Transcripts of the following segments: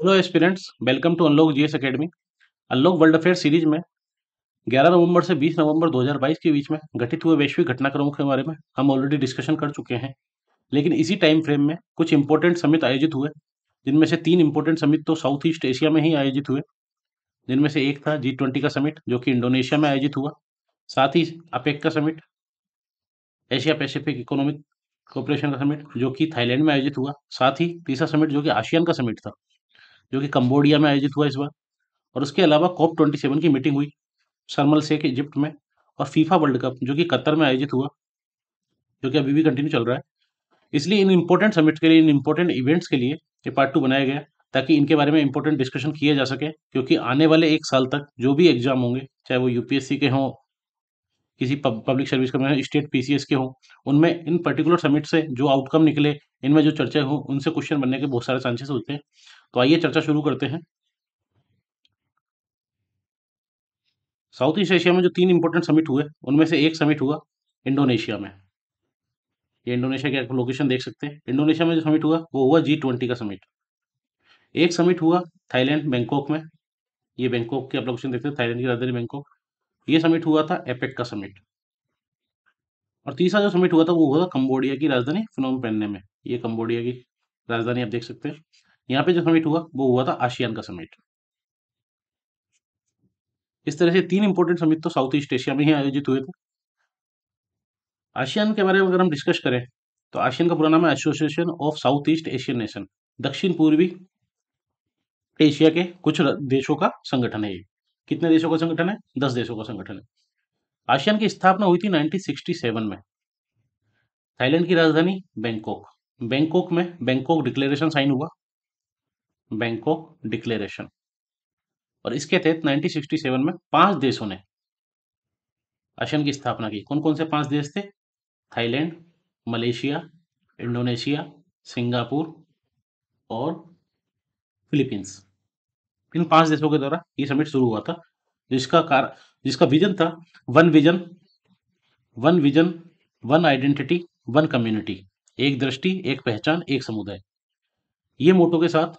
hello students welcome to unlock GS academy unlock world affair series में 11 नवंबर से 20 नवंबर 2022 के बीच में घटित हुए वैश्विक घटनाक्रमों के बारे में हम ऑलरेडी डिस्कशन कर चुके हैं लेकिन इसी टाइम फ्रेम में कुछ इंपॉर्टेंट समिट आयोजित हुए जिनमें से तीन इंपॉर्टेंट समिट तो साउथ ईस्ट एशिया में ही आयोजित हुए जिनमें से एक था जी ट्वेंटी का समिट जो कि इंडोनेशिया में आयोजित हुआ साथ ही अपेक का summit Asia Pacific economic cooperation का समिट जो कि थाईलैंड में आयोजित हुआ साथ ही तीसरा समिट जो कि आशियान का समिट था जो कि कम्बोडिया में आयोजित हुआ इस बार और उसके अलावा कॉप ट्वेंटी सेवन की मीटिंग हुई सरमल शेख इजिप्ट में और फीफा वर्ल्ड कप जो कि कतर में आयोजित हुआ जो कि अभी भी कंटिन्यू चल रहा है इसलिए इन इम्पोर्टेंट समिट के लिए इन इम्पोर्टेंट इवेंट्स के लिए ये पार्ट टू बनाया गया ताकि इनके बारे में इंपॉर्टेंट डिस्कशन किया जा सके क्योंकि आने वाले एक साल तक जो भी एग्जाम होंगे चाहे वो यूपीएससी के हों किसी पब्लिक सर्विस के स्टेट पीसीएस के हों उनमें इन पर्टिकुलर समिट से जो आउटकम निकले इनमें जो चर्चा हो उनसे क्वेश्चन बनने के बहुत सारे चांसेस होते हैं तो आइए चर्चा शुरू करते हैं साउथ ईस्ट एशिया में जो तीन इंपॉर्टेंट समिट हुए उनमें से एक समिट हुआ इंडोनेशिया में ये इंडोनेशिया के आप लोकेशन देख सकते हैं इंडोनेशिया में जो समिट हुआ वो हुआ जी ट्वेंटी का समिट एक समिट हुआ थाईलैंड बैंकॉक में ये बैंकॉक की आप लोकेशन देखते हैं थाईलैंड की राजधानी बैंकॉक ये समिट हुआ था एपेक का समिट और तीसरा जो समिट हुआ था वो हुआ था कंबोडिया की राजधानी फिनोम पेन्ने में ये कंबोडिया की राजधानी आप देख सकते हैं यहां पे जो समिट हुआ वो हुआ था आसियान का समिट इस तरह से तीन इंपोर्टेंट समिट तो साउथ ईस्ट एशिया में ही आयोजित हुए थे आशियान के बारे में अगर हम डिस्कस करें तो आशियान का पूरा नाम है association of south east Asian nation दक्षिण पूर्वी एशिया के कुछ देशों का संगठन है ये कितने देशों का संगठन है दस देशों का संगठन है आसियान की स्थापना हुई थी 1967 में थाईलैंड की राजधानी बैंकॉक बैंकॉक में बैंकॉक डिक्लेरेशन साइन हुआ बैंकॉक डिक्लेरेशन और इसके तहत 1967 में पांच देशों ने आशन की स्थापना की कौन कौन से पांच देश थे थाईलैंड मलेशिया इंडोनेशिया सिंगापुर और फिलीपींस इन पांच देशों के द्वारा ये समिट शुरू हुआ था जिसका कार जिसका विजन था one vision one vision one identity one community एक दृष्टि एक पहचान एक समुदाय ये मोटो के साथ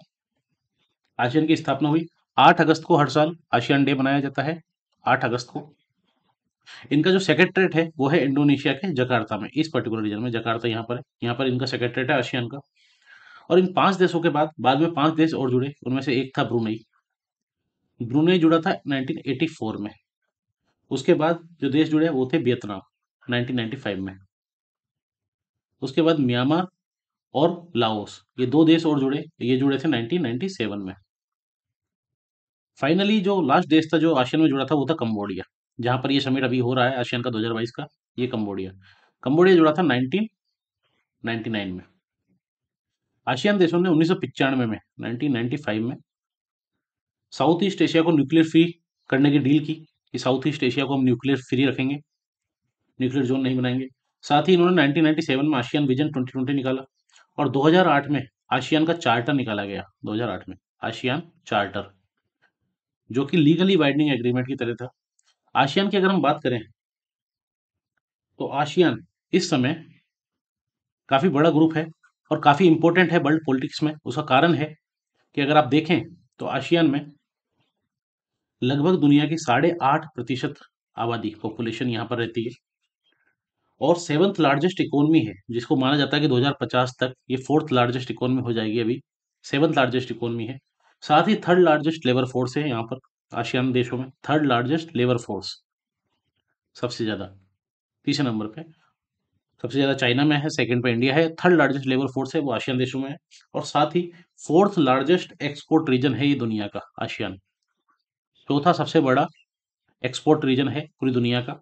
आशियान की स्थापना हुई आठ अगस्त को हर साल आसियान डे मनाया जाता है आठ अगस्त को इनका जो सेक्रेटरेट है वो है इंडोनेशिया के जकार्ता में इस पर्टिकुलर रीजन में जकार्ता यहाँ पर है यहाँ पर इनका सेक्रेटरेट है आसियान का और इन पांच देशों के बाद बाद में पांच देश और जुड़े उनमें से एक था ब्रुनई ब्रुनई जुड़ा था 1984 में उसके बाद जो देश जुड़े वो थे वियतनाम 1995 में उसके बाद म्यांमार और लाओस ये दो देश और जुड़े ये जुड़े थे 1997 में फाइनली जो लास्ट देश था जो आशियान में जुड़ा था वो था कम्बोडिया जहाँ पर ये समिट अभी हो रहा है आशियान का दो का ये कम्बोडिया कम्बोडिया जुड़ा था नाइनटीन में आशियान देशों ने उन्नीस में नाइनटीन में साउथ ईस्ट एशिया को न्यूक्लियर फ्री करने की डील की कि साउथ ईस्ट एशिया को हम न्यूक्लियर फ्री रखेंगे न्यूक्लियर जोन नहीं बनाएंगे साथ ही इन्होंने 1997 में आशियान विजन 2020 निकाला और 2008 में आशियान का चार्टर निकाला गया 2008 में आशियान चार्टर जो कि लीगली बाइंडिंग एग्रीमेंट की तरह था आशियान की अगर हम बात करें तो आशियान इस समय काफ़ी बड़ा ग्रुप है और काफ़ी इंपॉर्टेंट है वर्ल्ड पॉलिटिक्स में उसका कारण है कि अगर आप देखें तो आशियान में लगभग दुनिया की साढ़े आठ प्रतिशत आबादी पॉपुलेशन यहाँ पर रहती है और सेवंथ लार्जेस्ट इकोनॉमी है जिसको माना जाता है कि 2050 तक ये फोर्थ लार्जेस्ट इकोनॉमी हो जाएगी अभी सेवंथ लार्जेस्ट इकोनॉमी है साथ ही थर्ड लार्जेस्ट लेबर फोर्स है यहाँ पर आसियान देशों में थर्ड लार्जेस्ट लेबर फोर्स सबसे ज़्यादा तीसरे नंबर पे सबसे ज़्यादा चाइना में है सेकंड पे इंडिया है थर्ड लार्जेस्ट लेबर फोर्स है वो आसियान देशों में है और साथ ही फोर्थ लार्जेस्ट एक्सपोर्ट रीजन है ये दुनिया का आसियान चौथा सबसे बड़ा एक्सपोर्ट रीजन है पूरी दुनिया का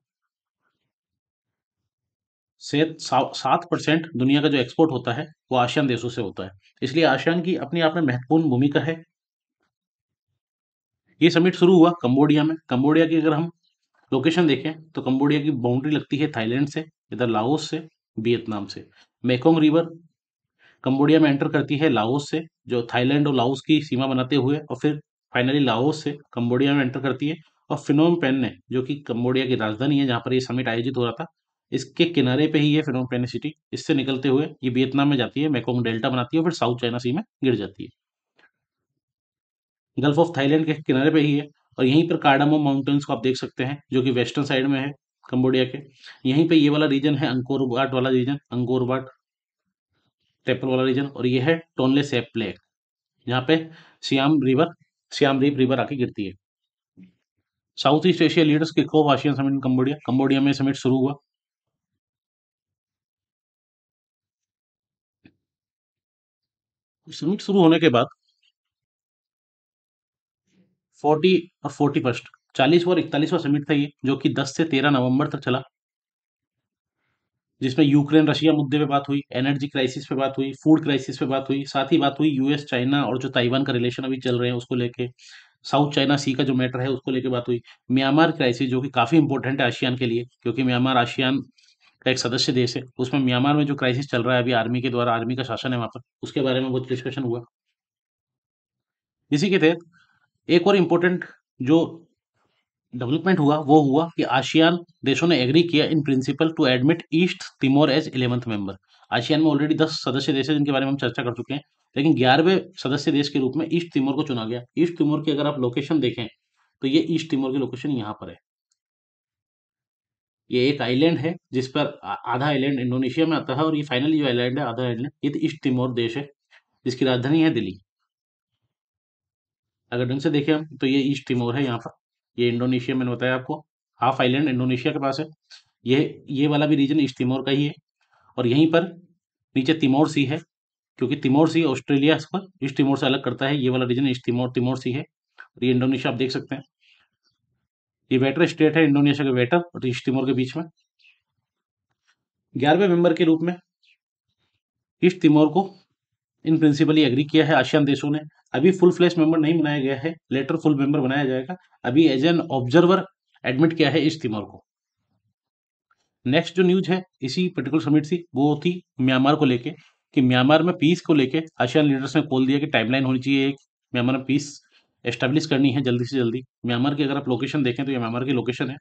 से सात परसेंट दुनिया का जो एक्सपोर्ट होता है वो आसियान देशों से होता है इसलिए आसियान की अपने आप में महत्वपूर्ण भूमिका है ये समिट शुरू हुआ कंबोडिया में कंबोडिया की अगर हम लोकेशन देखें तो कंबोडिया की बाउंड्री लगती है थाईलैंड से इधर लाओस से वियतनाम से मेकोंग रिवर कंबोडिया में एंटर करती है लाओस से जो थाईलैंड और लाओस की सीमा बनाते हुए और फिर फाइनली लाओस से कंबोडिया में एंटर करती है और फिनोम पेन ने जो कि कंबोडिया की राजधानी है जहाँ पर ये समिट आयोजित हो रहा था इसके किनारे पे ही है फिनोम पेन सिटी इससे निकलते हुए ये वियतनाम में जाती है मेकोंग डेल्टा बनाती है और फिर साउथ चाइना सी में गिर जाती है गल्फ ऑफ थाईलैंड के किनारे पे ही है और यहीं पर कार्डामो माउंटेन्स को आप देख सकते हैं जो कि वेस्टर्न साइड में है कंबोडिया के यहीं पे ये वाला रीजन है अंकोरबाट वाला रीजन अंकोरबाट टेपल वाला रीजन और ये है टोनले सेप लेक यहाँ पे Siam river Siem Reap river आके गिरती है साउथ ईस्ट एशिया लीडर्स के कोव आशियन समिट कंबोडिया कंबोडिया में समिट शुरू हुआ समिट शुरू होने के बाद फोर्टी और फोर्टी फर्स्ट चालीसवा और इकतालीसवा समिट था ये जो कि दस से तेरह नवंबर तक चला जिसमें यूक्रेन रशिया मुद्दे पे बात हुई एनर्जी क्राइसिस पे बात हुई फूड क्राइसिस पे बात हुई साथ ही बात हुई यूएस चाइना और जो ताइवान का रिलेशन अभी चल रहे हैं उसको लेके साउथ चाइना सी का जो मैटर है उसको लेके बात हुई म्यांमार क्राइसिस जो कि काफ़ी इंपॉर्टेंट है आशियान के लिए क्योंकि म्यांमार आशियान का एक सदस्य देश है उसमें म्यांमार में जो क्राइसिस चल रहा है अभी आर्मी के द्वारा आर्मी का शासन है वहां पर उसके बारे में बहुत डिस्कशन हुआ इसी के तहत एक और इम्पोर्टेंट जो डेवलपमेंट हुआ वो हुआ कि आशियान देशों ने एग्री किया in principle to admit East Timor as eleventh member ASEAN में ऑलरेडी दस सदस्य देश है जिनके बारे में हम चर्चा कर चुके हैं लेकिन ग्यारहवें सदस्य देश के रूप में ईस्ट तिमोर को चुना गया ईस्ट तिमोर की अगर आप लोकेशन देखें तो ये ईस्ट तिमोर की लोकेशन यहाँ पर है ये एक आइलैंड है जिस पर आधा आइलैंड इंडोनेशिया में आता है और ये फाइनली जो आइलैंड है आधा आइलैंड ये ईस्ट तो तिमोर देश है जिसकी राजधानी है दिल्ली अगर ढंग से देखें हम तो ये ईस्ट तिमोर है यहाँ पर ये इंडोनेशिया मैंने बताया आपको हाफ आइलैंड इंडोनेशिया के पास है ये ये वाला भी रीजन ईस्ट तिमोर का ही है और यहीं पर नीचे तिमोर सी है क्योंकि तिमोर सी ऑस्ट्रेलिया पर ईस्ट तिमोर से अलग करता है ये वाला region East Timor Timor sea है और ये इंडोनेशिया आप देख सकते हैं ये वेटर स्टेट है इंडोनेशिया के वेटर और ईस्ट तिमोर के बीच में ग्यारहवें मेंबर के रूप में ईस्ट तिमोर को इन प्रिंसिपली एग्री किया है आशियान देशों ने अभी फुल फ्लैश मेंबर नहीं बनाया गया है लेटर फुल मेंबर बनाया जाएगा अभी एज एन ऑब्जर्वर एडमिट किया है इस तिमोर को नेक्स्ट जो न्यूज है इसी पर्टिकुलर समिट थी वो थी म्यांमार को लेके कि म्यांमार में पीस को लेके आशियान लीडर्स ने कॉल दिया कि टाइमलाइन होनी चाहिए एक म्यांमार में पीस एस्टेब्लिश करनी है जल्दी से जल्दी म्यांमार की अगर आप लोकेशन देखें तो ये म्यांमार की लोकेशन है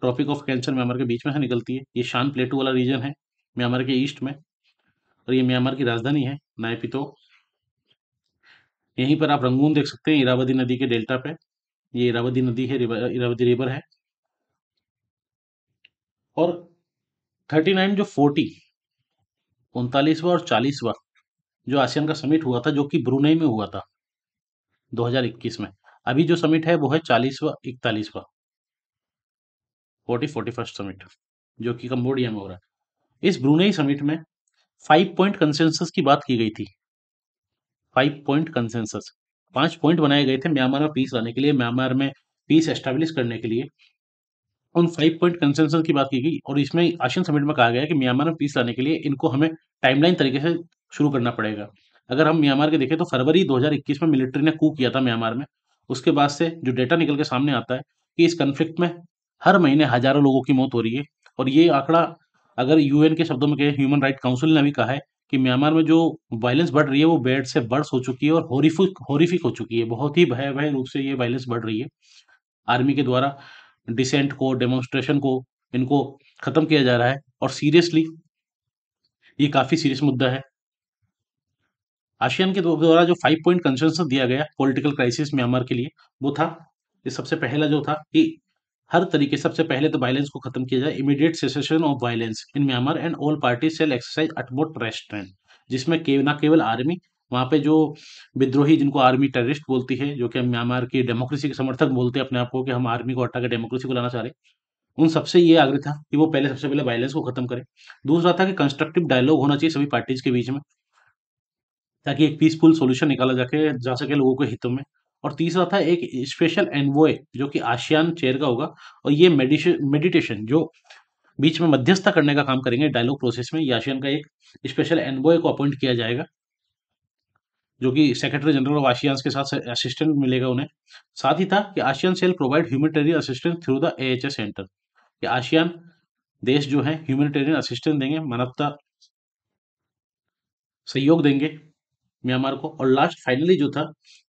ट्रॉपिक ऑफ कैंसर म्यांमार के बीच में से निकलती है ये शान प्लेटू वाला रीजन है म्यांमार के ईस्ट में और ये म्यांमार की राजधानी है नायपितो यहीं पर आप रंगून देख सकते हैं इरावती नदी के डेल्टा पे ये इरावती नदी है इरावती रिवर है और थर्टी नाइन जो फोर्टी उनतालीसवा और चालीसवा जो आसियान का समिट हुआ था जो कि ब्रुनई में हुआ था 2021 में अभी जो समिट है वो है चालीसवा इकतालीसवा फोर्टी फोर्टी फर्स्ट समिट जो कि कम्बोडिया में हो रहा है इस ब्रुनई समिट में फाइव पॉइंट कंसेंसस की बात की गई थी फाइव पॉइंट कंसेंसस पांच पॉइंट बनाए गए थे म्यांमार में पीस लाने के लिए म्यांमार में पीस एस्टेब्लिश करने के लिए उन फाइव पॉइंट कंसेंसस की बात की गई और इसमें आशियन समिट में कहा गया कि म्यांमार में पीस लाने के लिए इनको हमें टाइमलाइन तरीके से शुरू करना पड़ेगा अगर हम म्यांमार के देखें तो फरवरी 2021 में मिलिट्री ने कू किया था म्यांमार में उसके बाद से जो डेटा निकल के सामने आता है कि इस कन्फ्लिक्ट में हर महीने हजारों लोगों की मौत हो रही है और ये आंकड़ा अगर यूएन के शब्दों में कहें ह्यूमन राइट काउंसिल ने भी कहा है कि म्यांमार में जो वायलेंस बढ़ रही है वो बेड से बर्स हो चुकी है और हॉरिफिक हॉरिफिक हो चुकी है बहुत ही भय भय रूप से ये वायलेंस बढ़ रही है आर्मी के द्वारा डिसेंट को डेमोन्स्ट्रेशन को इनको ख़त्म किया जा रहा है और सीरियसली ये काफ़ी सीरियस मुद्दा है आशियान के द्वारा जो फाइव पॉइंट कंसेंसस दिया गया पॉलिटिकल क्राइसिस म्यांमार के लिए वो था ये सबसे पहला जो था कि हर तरीके सबसे पहले तो वायलेंस को खत्म किया जाए immediate cessation of violence in Myanmar and all party shall exercise utmost restraint जिसमें के, ना केवल आर्मी वहाँ पे जो विद्रोही जिनको आर्मी टेररिस्ट बोलती है जो कि हम म्यांमार की डेमोक्रेसी के समर्थक बोलते हैं अपने आप को कि हम आर्मी को हटा के डेमोक्रेसी को लाना चाह रहे उन सबसे ये आग्रह था कि वो पहले सबसे पहले वायलेंस को खत्म करें दूसरा था कि कंस्ट्रक्टिव डायलॉग होना चाहिए सभी पार्टीज के बीच में ताकि एक पीसफुल सोल्यूशन निकाला जाके जा सके लोगों के हितों में और तीसरा था एक स्पेशल एनवोए जो कि आशियान चेयर का होगा और ये मेडिटेशन जो बीच में मध्यस्थता करने का काम करेंगे डायलॉग प्रोसेस में आशियान का एक स्पेशल एनवोए को अपॉइंट किया जाएगा जो कि सेक्रेटरी जनरल ऑफ आशियान के साथ असिस्टेंट मिलेगा उन्हें साथ ही था कि ASEAN shall provide humanitarian assistant through the A H S centre कि आशियान देश जो है ह्यूमिटेरियन असिस्टेंट देंगे मानवता सहयोग देंगे म्यांमार को और लास्ट फाइनली जो था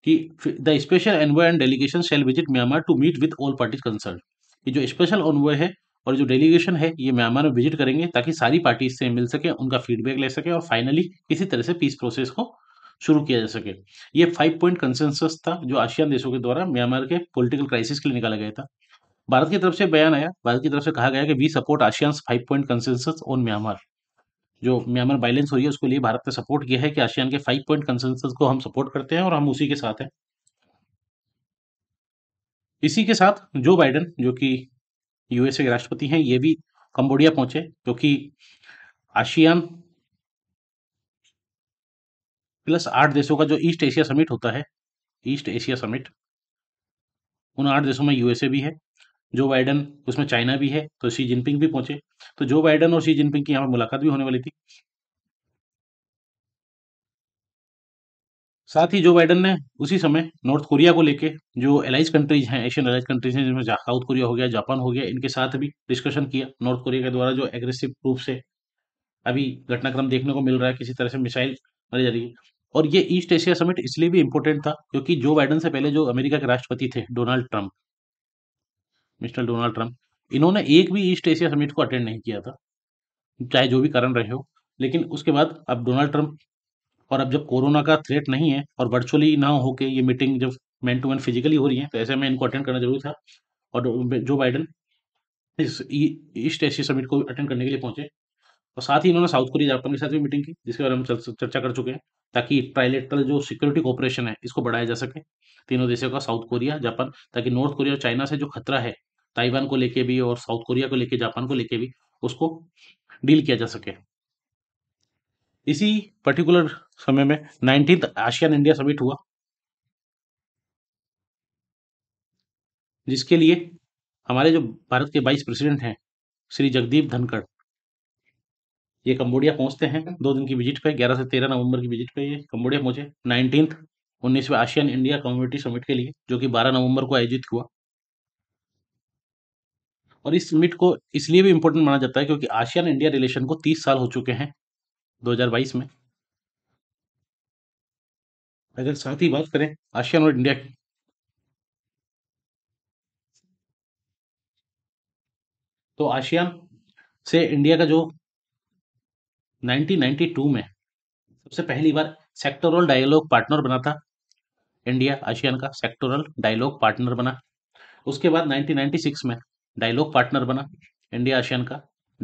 कि the special envoy and delegation shall visit Myanmar to meet with all parties concern ये जो स्पेशल ऑनवॉय है और जो डेलीगेशन है ये म्यांमार में विजिट करेंगे ताकि सारी पार्टीज से मिल सके उनका फीडबैक ले सके और फाइनली किसी तरह से पीस प्रोसेस को शुरू किया जा सके ये फाइव पॉइंट कंसेंसस था जो आशियान देशों के द्वारा म्यांमार के पॉलिटिकल क्राइसिस के लिए निकाला गया था भारत की तरफ से बयान आया भारत की तरफ से कहा गया कि we support ASEAN five point consensus on Myanmar जो म्यांमार बाइलेंस हो रही है उसके लिए भारत ने सपोर्ट किया है कि आशियान के फाइव पॉइंट कंसेंसस को हम सपोर्ट करते हैं और हम उसी के साथ हैं इसी के साथ जो बाइडन जो कि यूएसए के राष्ट्रपति हैं ये भी कंबोडिया पहुंचे क्योंकि आशियान प्लस आठ देशों का जो ईस्ट एशिया समिट होता है ईस्ट एशिया समिट उन आठ देशों में यूएसए भी है जो बाइडन उसमें चाइना भी है तो शी जिनपिंग भी पहुंचे तो जो बाइडन और शी जिनपिंग की यहाँ पर मुलाकात भी होने वाली थी साथ ही जो बाइडन ने उसी समय नॉर्थ कोरिया को लेके जो एलाइज कंट्रीज हैं एशियन एलाइज कंट्रीज हैं जिसमें साउथ कोरिया हो गया जापान हो गया इनके साथ भी डिस्कशन किया नॉर्थ कोरिया के द्वारा जो एग्रेसिव रूप से अभी घटनाक्रम देखने को मिल रहा है किसी तरह से मिसाइल मारी जा रही है और ये ईस्ट एशिया समिट इसलिए भी इम्पोर्टेंट था क्योंकि जो बाइडन से पहले जो अमेरिका के राष्ट्रपति थे Donald Trump Mister Donald Trump इन्होंने एक भी ईस्ट एशिया समिट को अटेंड नहीं किया था चाहे जो भी कारण रहे हो लेकिन उसके बाद अब डोनाल्ड ट्रंप और अब जब कोरोना का थ्रेट नहीं है और वर्चुअली ना होके ये मीटिंग जब मैन टू मैन फिजिकली हो रही है तो ऐसे में इनको अटेंड करना जरूरी था और जो बाइडन इस ईस्ट एशिया समिट को अटेंड करने के लिए पहुंचे और साथ ही इन्होंने साउथ कोरिया जापान के साथ भी मीटिंग की जिसके बारे में हम चर्चा कर चुके हैं ताकि ट्राइलेटरल जो सिक्योरिटी कॉपरेशन है इसको बढ़ाया जा सके तीनों देशों का साउथ कोरिया जापान ताकि नॉर्थ कोरिया और चाइना से जो खतरा है ताइवान को लेके भी और साउथ कोरिया को लेके जापान को लेके भी उसको डील किया जा सके इसी पर्टिकुलर समय में नाइनटीन आशियान इंडिया समिट हुआ जिसके लिए हमारे जो भारत के वाइस प्रेसिडेंट हैं श्री जगदीप धनखड़ ये कम्बोडिया पहुंचते हैं दो दिन की विजिट पे 11 से 13 नवंबर की विजिट पे ये कंबोडिया पहुंचे नाइनटीन उन्नीसवें आशियान इंडिया कम्युनिटी समिट के लिए जो कि 12 नवंबर को आयोजित हुआ और इस समिट को इसलिए भी इम्पोर्टेंट माना जाता है क्योंकि आसियान इंडिया रिलेशन को तीस साल हो चुके हैं 2022 में अगर साथ ही बात करें आशियान और इंडिया की तो आसियान से इंडिया का जो 1992 में सबसे पहली बार सेक्टोरल डायलॉग पार्टनर बना था इंडिया आशियान का सेक्टोरल डायलॉग पार्टनर बना उसके बाद 1996 में डायलॉग पार्टनर बना इंडिया आशियान का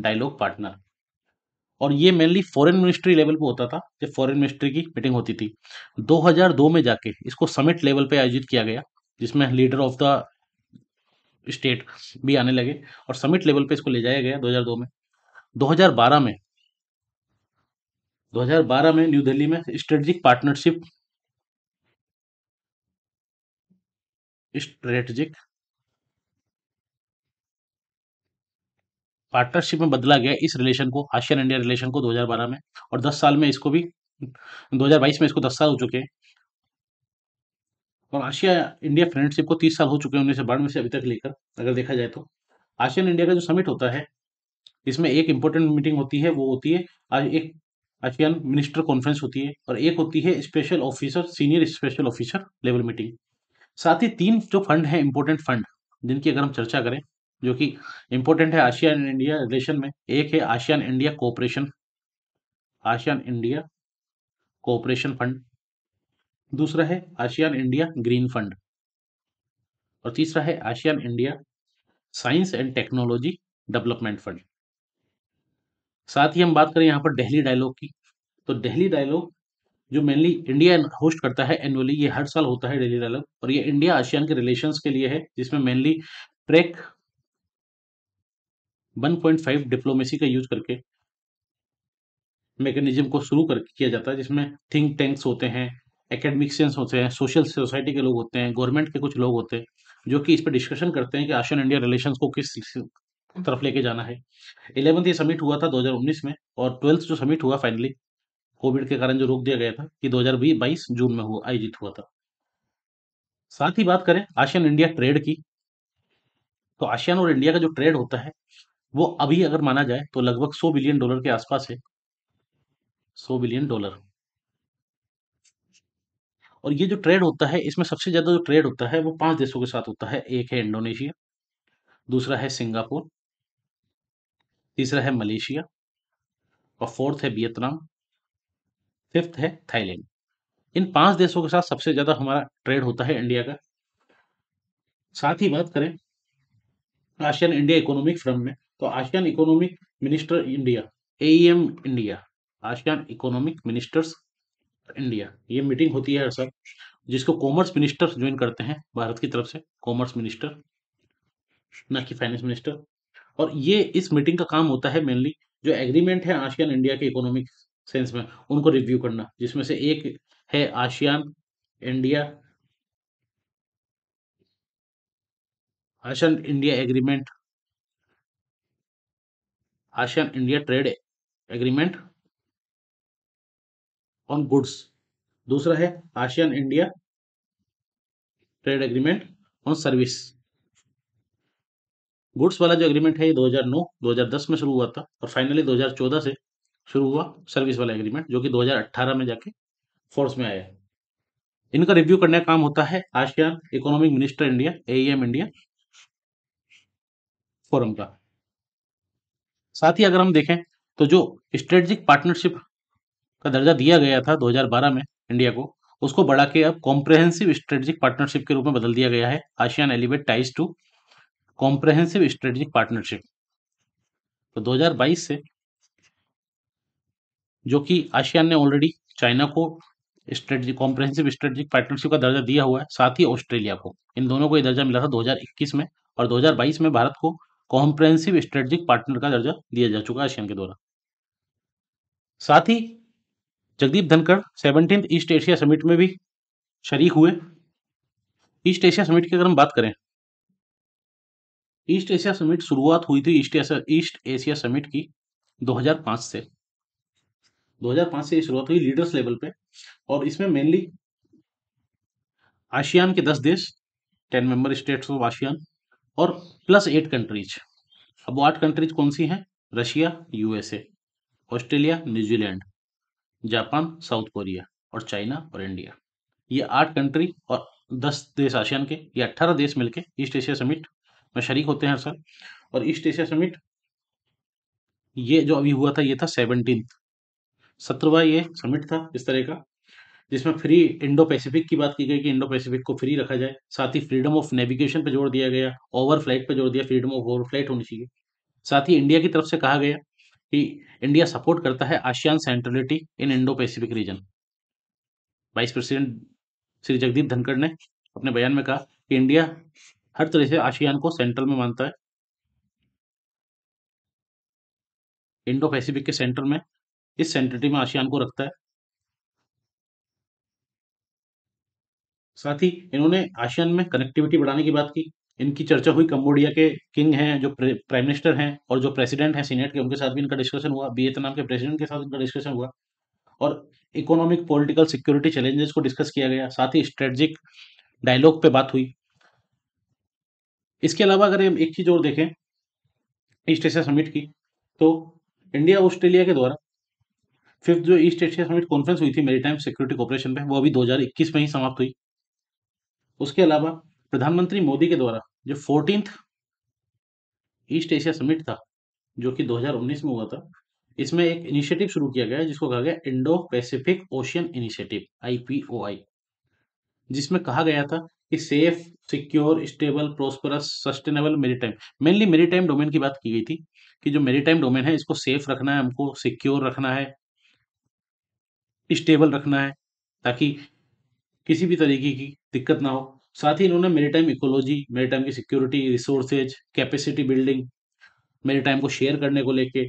डायलॉग पार्टनर और ये मेनली फॉरेन मिनिस्ट्री लेवल पे होता था जब फॉरेन मिनिस्ट्री की मीटिंग होती थी 2002 में जाके इसको समिट लेवल पे आयोजित किया गया जिसमें लीडर ऑफ द स्टेट भी आने लगे और समिट लेवल पे इसको ले जाया गया 2002 में 2012 में 2012 में न्यू दिल्ली में स्ट्रेटजिक पार्टनरशिप स्ट्रेटजिक पार्टनरशिप में बदला गया इस रिलेशन को आशियन इंडिया रिलेशन को 2012 में और 10 साल में इसको भी 2022 में इसको 10 साल हो चुके हैं और आशिया इंडिया फ्रेंडशिप को 30 साल हो चुके हैं उन्नीस सौ से अभी तक लेकर अगर देखा जाए तो आशियन इंडिया का जो समिट होता है इसमें एक इम्पोर्टेंट मीटिंग होती है वो होती है आज एक आशियान मिनिस्टर कॉन्फ्रेंस होती है और एक होती है special officer senior special officer level meeting साथ ही तीन जो फंड है इम्पोर्टेंट फंड जिनकी अगर हम चर्चा करें जो कि इम्पोर्टेंट है आशियान इंडिया रिलेशन में एक है ASEAN India cooperation ASEAN India cooperation fund दूसरा है आशियान इंडिया ग्रीन फंड और तीसरा है ASEAN India science and technology development fund साथ ही हम बात करें यहाँ पर दिल्ली डायलॉग की तो दिल्ली डायलॉग जो मेनली इंडिया होस्ट करता है एनुअली ये हर साल होता है दिल्ली डायलॉग और ये इंडिया आशियान के रिलेशंस के लिए है जिसमें मेनली ट्रैक 1.5 डिप्लोमेसी का यूज करके मैकेनिज्म को शुरू कर किया जाता है जिसमें थिंक टैंक्स होते हैं एकेडमिक्सियंस होते हैं सोशल सोसाइटी के लोग होते हैं गवर्नमेंट के कुछ लोग होते हैं जो कि इस पर डिस्कशन करते हैं कि आशियन इंडिया रिलेशन को किस तरफ लेके जाना है इलेवंथ ये समिट हुआ था 2019 में और ट्वेल्थ जो समिट हुआ फाइनली कोविड के कारण जो रोक दिया गया था कि दो जून में हुआ आयोजित हुआ था साथ ही बात करें आशियन इंडिया ट्रेड की तो आशियान और इंडिया का जो ट्रेड होता है वो अभी अगर माना जाए तो लगभग सौ बिलियन डॉलर के आसपास है सौ बिलियन डॉलर और ये जो ट्रेड होता है इसमें सबसे ज़्यादा जो ट्रेड होता है वो पांच देशों के साथ होता है एक है इंडोनेशिया दूसरा है सिंगापुर तीसरा है मलेशिया और फोर्थ है वियतनाम फिफ्थ है थाईलैंड इन पांच देशों के साथ सबसे ज़्यादा हमारा ट्रेड होता है इंडिया का साथ ही बात करें आशियन इंडिया इकोनॉमिक फ्रम में तो ASEAN economic minister India M India ASEAN economic ministers India ये मीटिंग होती है हर साल जिसको कॉमर्स मिनिस्टर ज्वाइन करते हैं भारत की तरफ से कॉमर्स मिनिस्टर न कि फाइनेंस मिनिस्टर और ये इस मीटिंग का काम होता है मेनली जो एग्रीमेंट है आसियान इंडिया के इकोनॉमिक सेंस में उनको रिव्यू करना जिसमें से एक है ASEAN India ASEAN India agreement ASEAN India trade agreement on goods दूसरा है ASEAN India trade agreement on service goods वाला जो एग्रीमेंट है ये 2009 2010 में शुरू हुआ था और फाइनली 2014 से शुरू हुआ सर्विस वाला एग्रीमेंट जो कि 2018 में जाके फोर्स में आया है इनका रिव्यू करने का काम होता है ASEAN economic minister India M India forum का साथ ही अगर हम देखें तो जो स्ट्रेटजिक पार्टनरशिप का दर्जा दिया गया था 2012 में इंडिया को उसको बढ़ा के अब कॉम्प्रहेंसिव स्ट्रेटजिक पार्टनरशिप के रूप में बदल दिया गया है ASEAN elevate ties to comprehensive strategic partnership तो 2022 से जो कि आशियान ने ऑलरेडी चाइना को स्ट्रेटजिक कॉम्प्रहेंसिव स्ट्रेटजिक पार्टनरशिप का दर्जा दिया हुआ है साथ ही ऑस्ट्रेलिया को इन दोनों को यह दर्जा मिला था दो में और दो में भारत को कॉम्प्रेंसिव स्ट्रेटजिक पार्टनर का दर्जा दिया जा चुका है एशियन के द्वारा साथ ही Jagdeep Dhankhar seventeen East Asia summit में भी शरीक हुए ईस्ट एशिया समिट की अगर हम बात करें ईस्ट एशिया समिट शुरुआत हुई थी East Asia East Asia summit की 2005 से 2005 से ये शुरुआत हुई लीडर्स लेवल पे और इसमें मेनली आशियान के 10 देश 10 मेंबर स्टेट्स ऑफ आशियान और प्लस एट कंट्रीज अब वो आठ कंट्रीज कौन सी हैं Russia USA Australia New Zealand Japan South Korea और चाइना और इंडिया ये आठ कंट्री और दस देश आसियान के ये अट्ठारह देश मिलकर ईस्ट एशिया समिट में शरीक होते हैं सर और ईस्ट एशिया समिट ये जो अभी हुआ था ये था सेवनटीन सत्रवा ये समिट था इस तरह का जिसमें फ्री इंडो पैसिफिक की बात की गई कि इंडो पैसिफिक को फ्री रखा जाए साथ ही फ्रीडम ऑफ नेविगेशन पर जोड़ दिया गया ओवर फ्लाइट पर जोड़ दिया फ्रीडम ऑफ ओवर फ्लाइट होनी चाहिए साथ ही इंडिया की तरफ से कहा गया कि इंडिया सपोर्ट करता है ASEAN centrality in Indo Pacific region vice president Shri Jagdeep Dhankhar ने अपने बयान में कहा कि इंडिया हर तरह से आशियान को सेंट्रल में मानता है इंडो पैसिफिक के सेंटर में इस सेंट्रिटी में आशियान को रखता है साथ ही इन्होंने आशियान में कनेक्टिविटी बढ़ाने की बात की इनकी चर्चा हुई कम्बोडिया के किंग हैं जो प्राइम मिनिस्टर हैं और जो प्रेसिडेंट हैं सीनेट के उनके साथ भी इनका डिस्कशन हुआ वियतनाम के प्रेसिडेंट के साथ इनका डिस्कशन हुआ और इकोनॉमिक पॉलिटिकल सिक्योरिटी चैलेंजेस को डिस्कस किया गया साथ ही स्ट्रेटजिक डायलॉग पे बात हुई इसके अलावा अगर हम एक चीज़ और देखें ईस्ट एशिया समिट की तो इंडिया ऑस्ट्रेलिया के द्वारा फिफ्थ जो ईस्ट एशिया समिट कॉन्फ्रेंस हुई थी मेरी टाइम सिक्योरिटी कॉपरेशन पे वो अभी 2021 में ही समाप्त हुई उसके अलावा प्रधानमंत्री मोदी के द्वारा जो फोर्टीन ईस्ट एशिया समिट था जो कि 2019 में हुआ था इसमें एक इनिशिएटिव शुरू किया गया जिसको कहा गया Indo Pacific Ocean initiative IPOI जिसमें कहा गया था कि safe secure stable prosperous sustainable maritime mainly maritime domain की बात की गई थी कि जो मेरीटाइम डोमेन है इसको सेफ रखना है हमको सिक्योर रखना है स्टेबल रखना है ताकि किसी भी तरीके की दिक्कत ना हो साथ ही इन्होंने maritime ecology maritime की security resources capacity building maritime को शेयर करने को लेके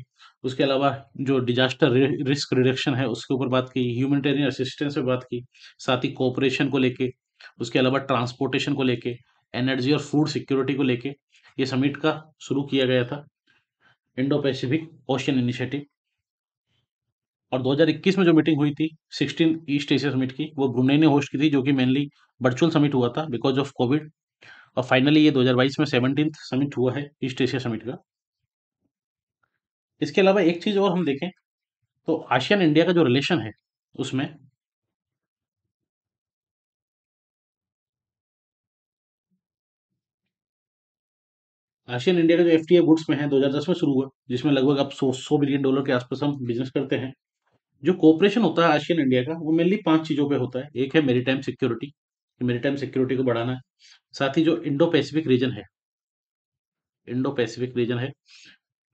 उसके अलावा जो डिजास्टर रिस्क रिडक्शन है उसके ऊपर बात की ह्यूमनिटेरियन असिस्टेंस पर बात की साथ ही कोऑपरेशन को लेके उसके अलावा ट्रांसपोर्टेशन को लेके एनर्जी और फूड सिक्योरिटी को लेके ये समिट का शुरू किया गया था इंडो पैसिफिक ओशियन इनिशिएटिव और 2021 में जो मीटिंग हुई थी 16 ईस्ट एशिया समिट की वो ब्रुनई ने होस्ट की थी जो कि मेनली वर्चुअल समिट हुआ था बिकॉज ऑफ कोविड और फाइनली ये 2022 में सेवनटीन समिट हुआ है ईस्ट एशिया समिट का इसके अलावा एक चीज़ और हम देखें तो आशियान इंडिया का जो रिलेशन है उसमें आशियन इंडिया का जो एफ गुड्स में है 2010 में शुरू हुआ जिसमें लगभग अब 100 बिलियन डॉलर के आसपास हम बिजनेस करते हैं जो कोऑपरेशन होता है आशियन इंडिया का वो मेनली पांच चीज़ों पे होता है एक है maritime security maritime security को बढ़ाना है साथ ही जो इंडो पैसिफिक रीजन है इंडो पैसिफिक रीजन है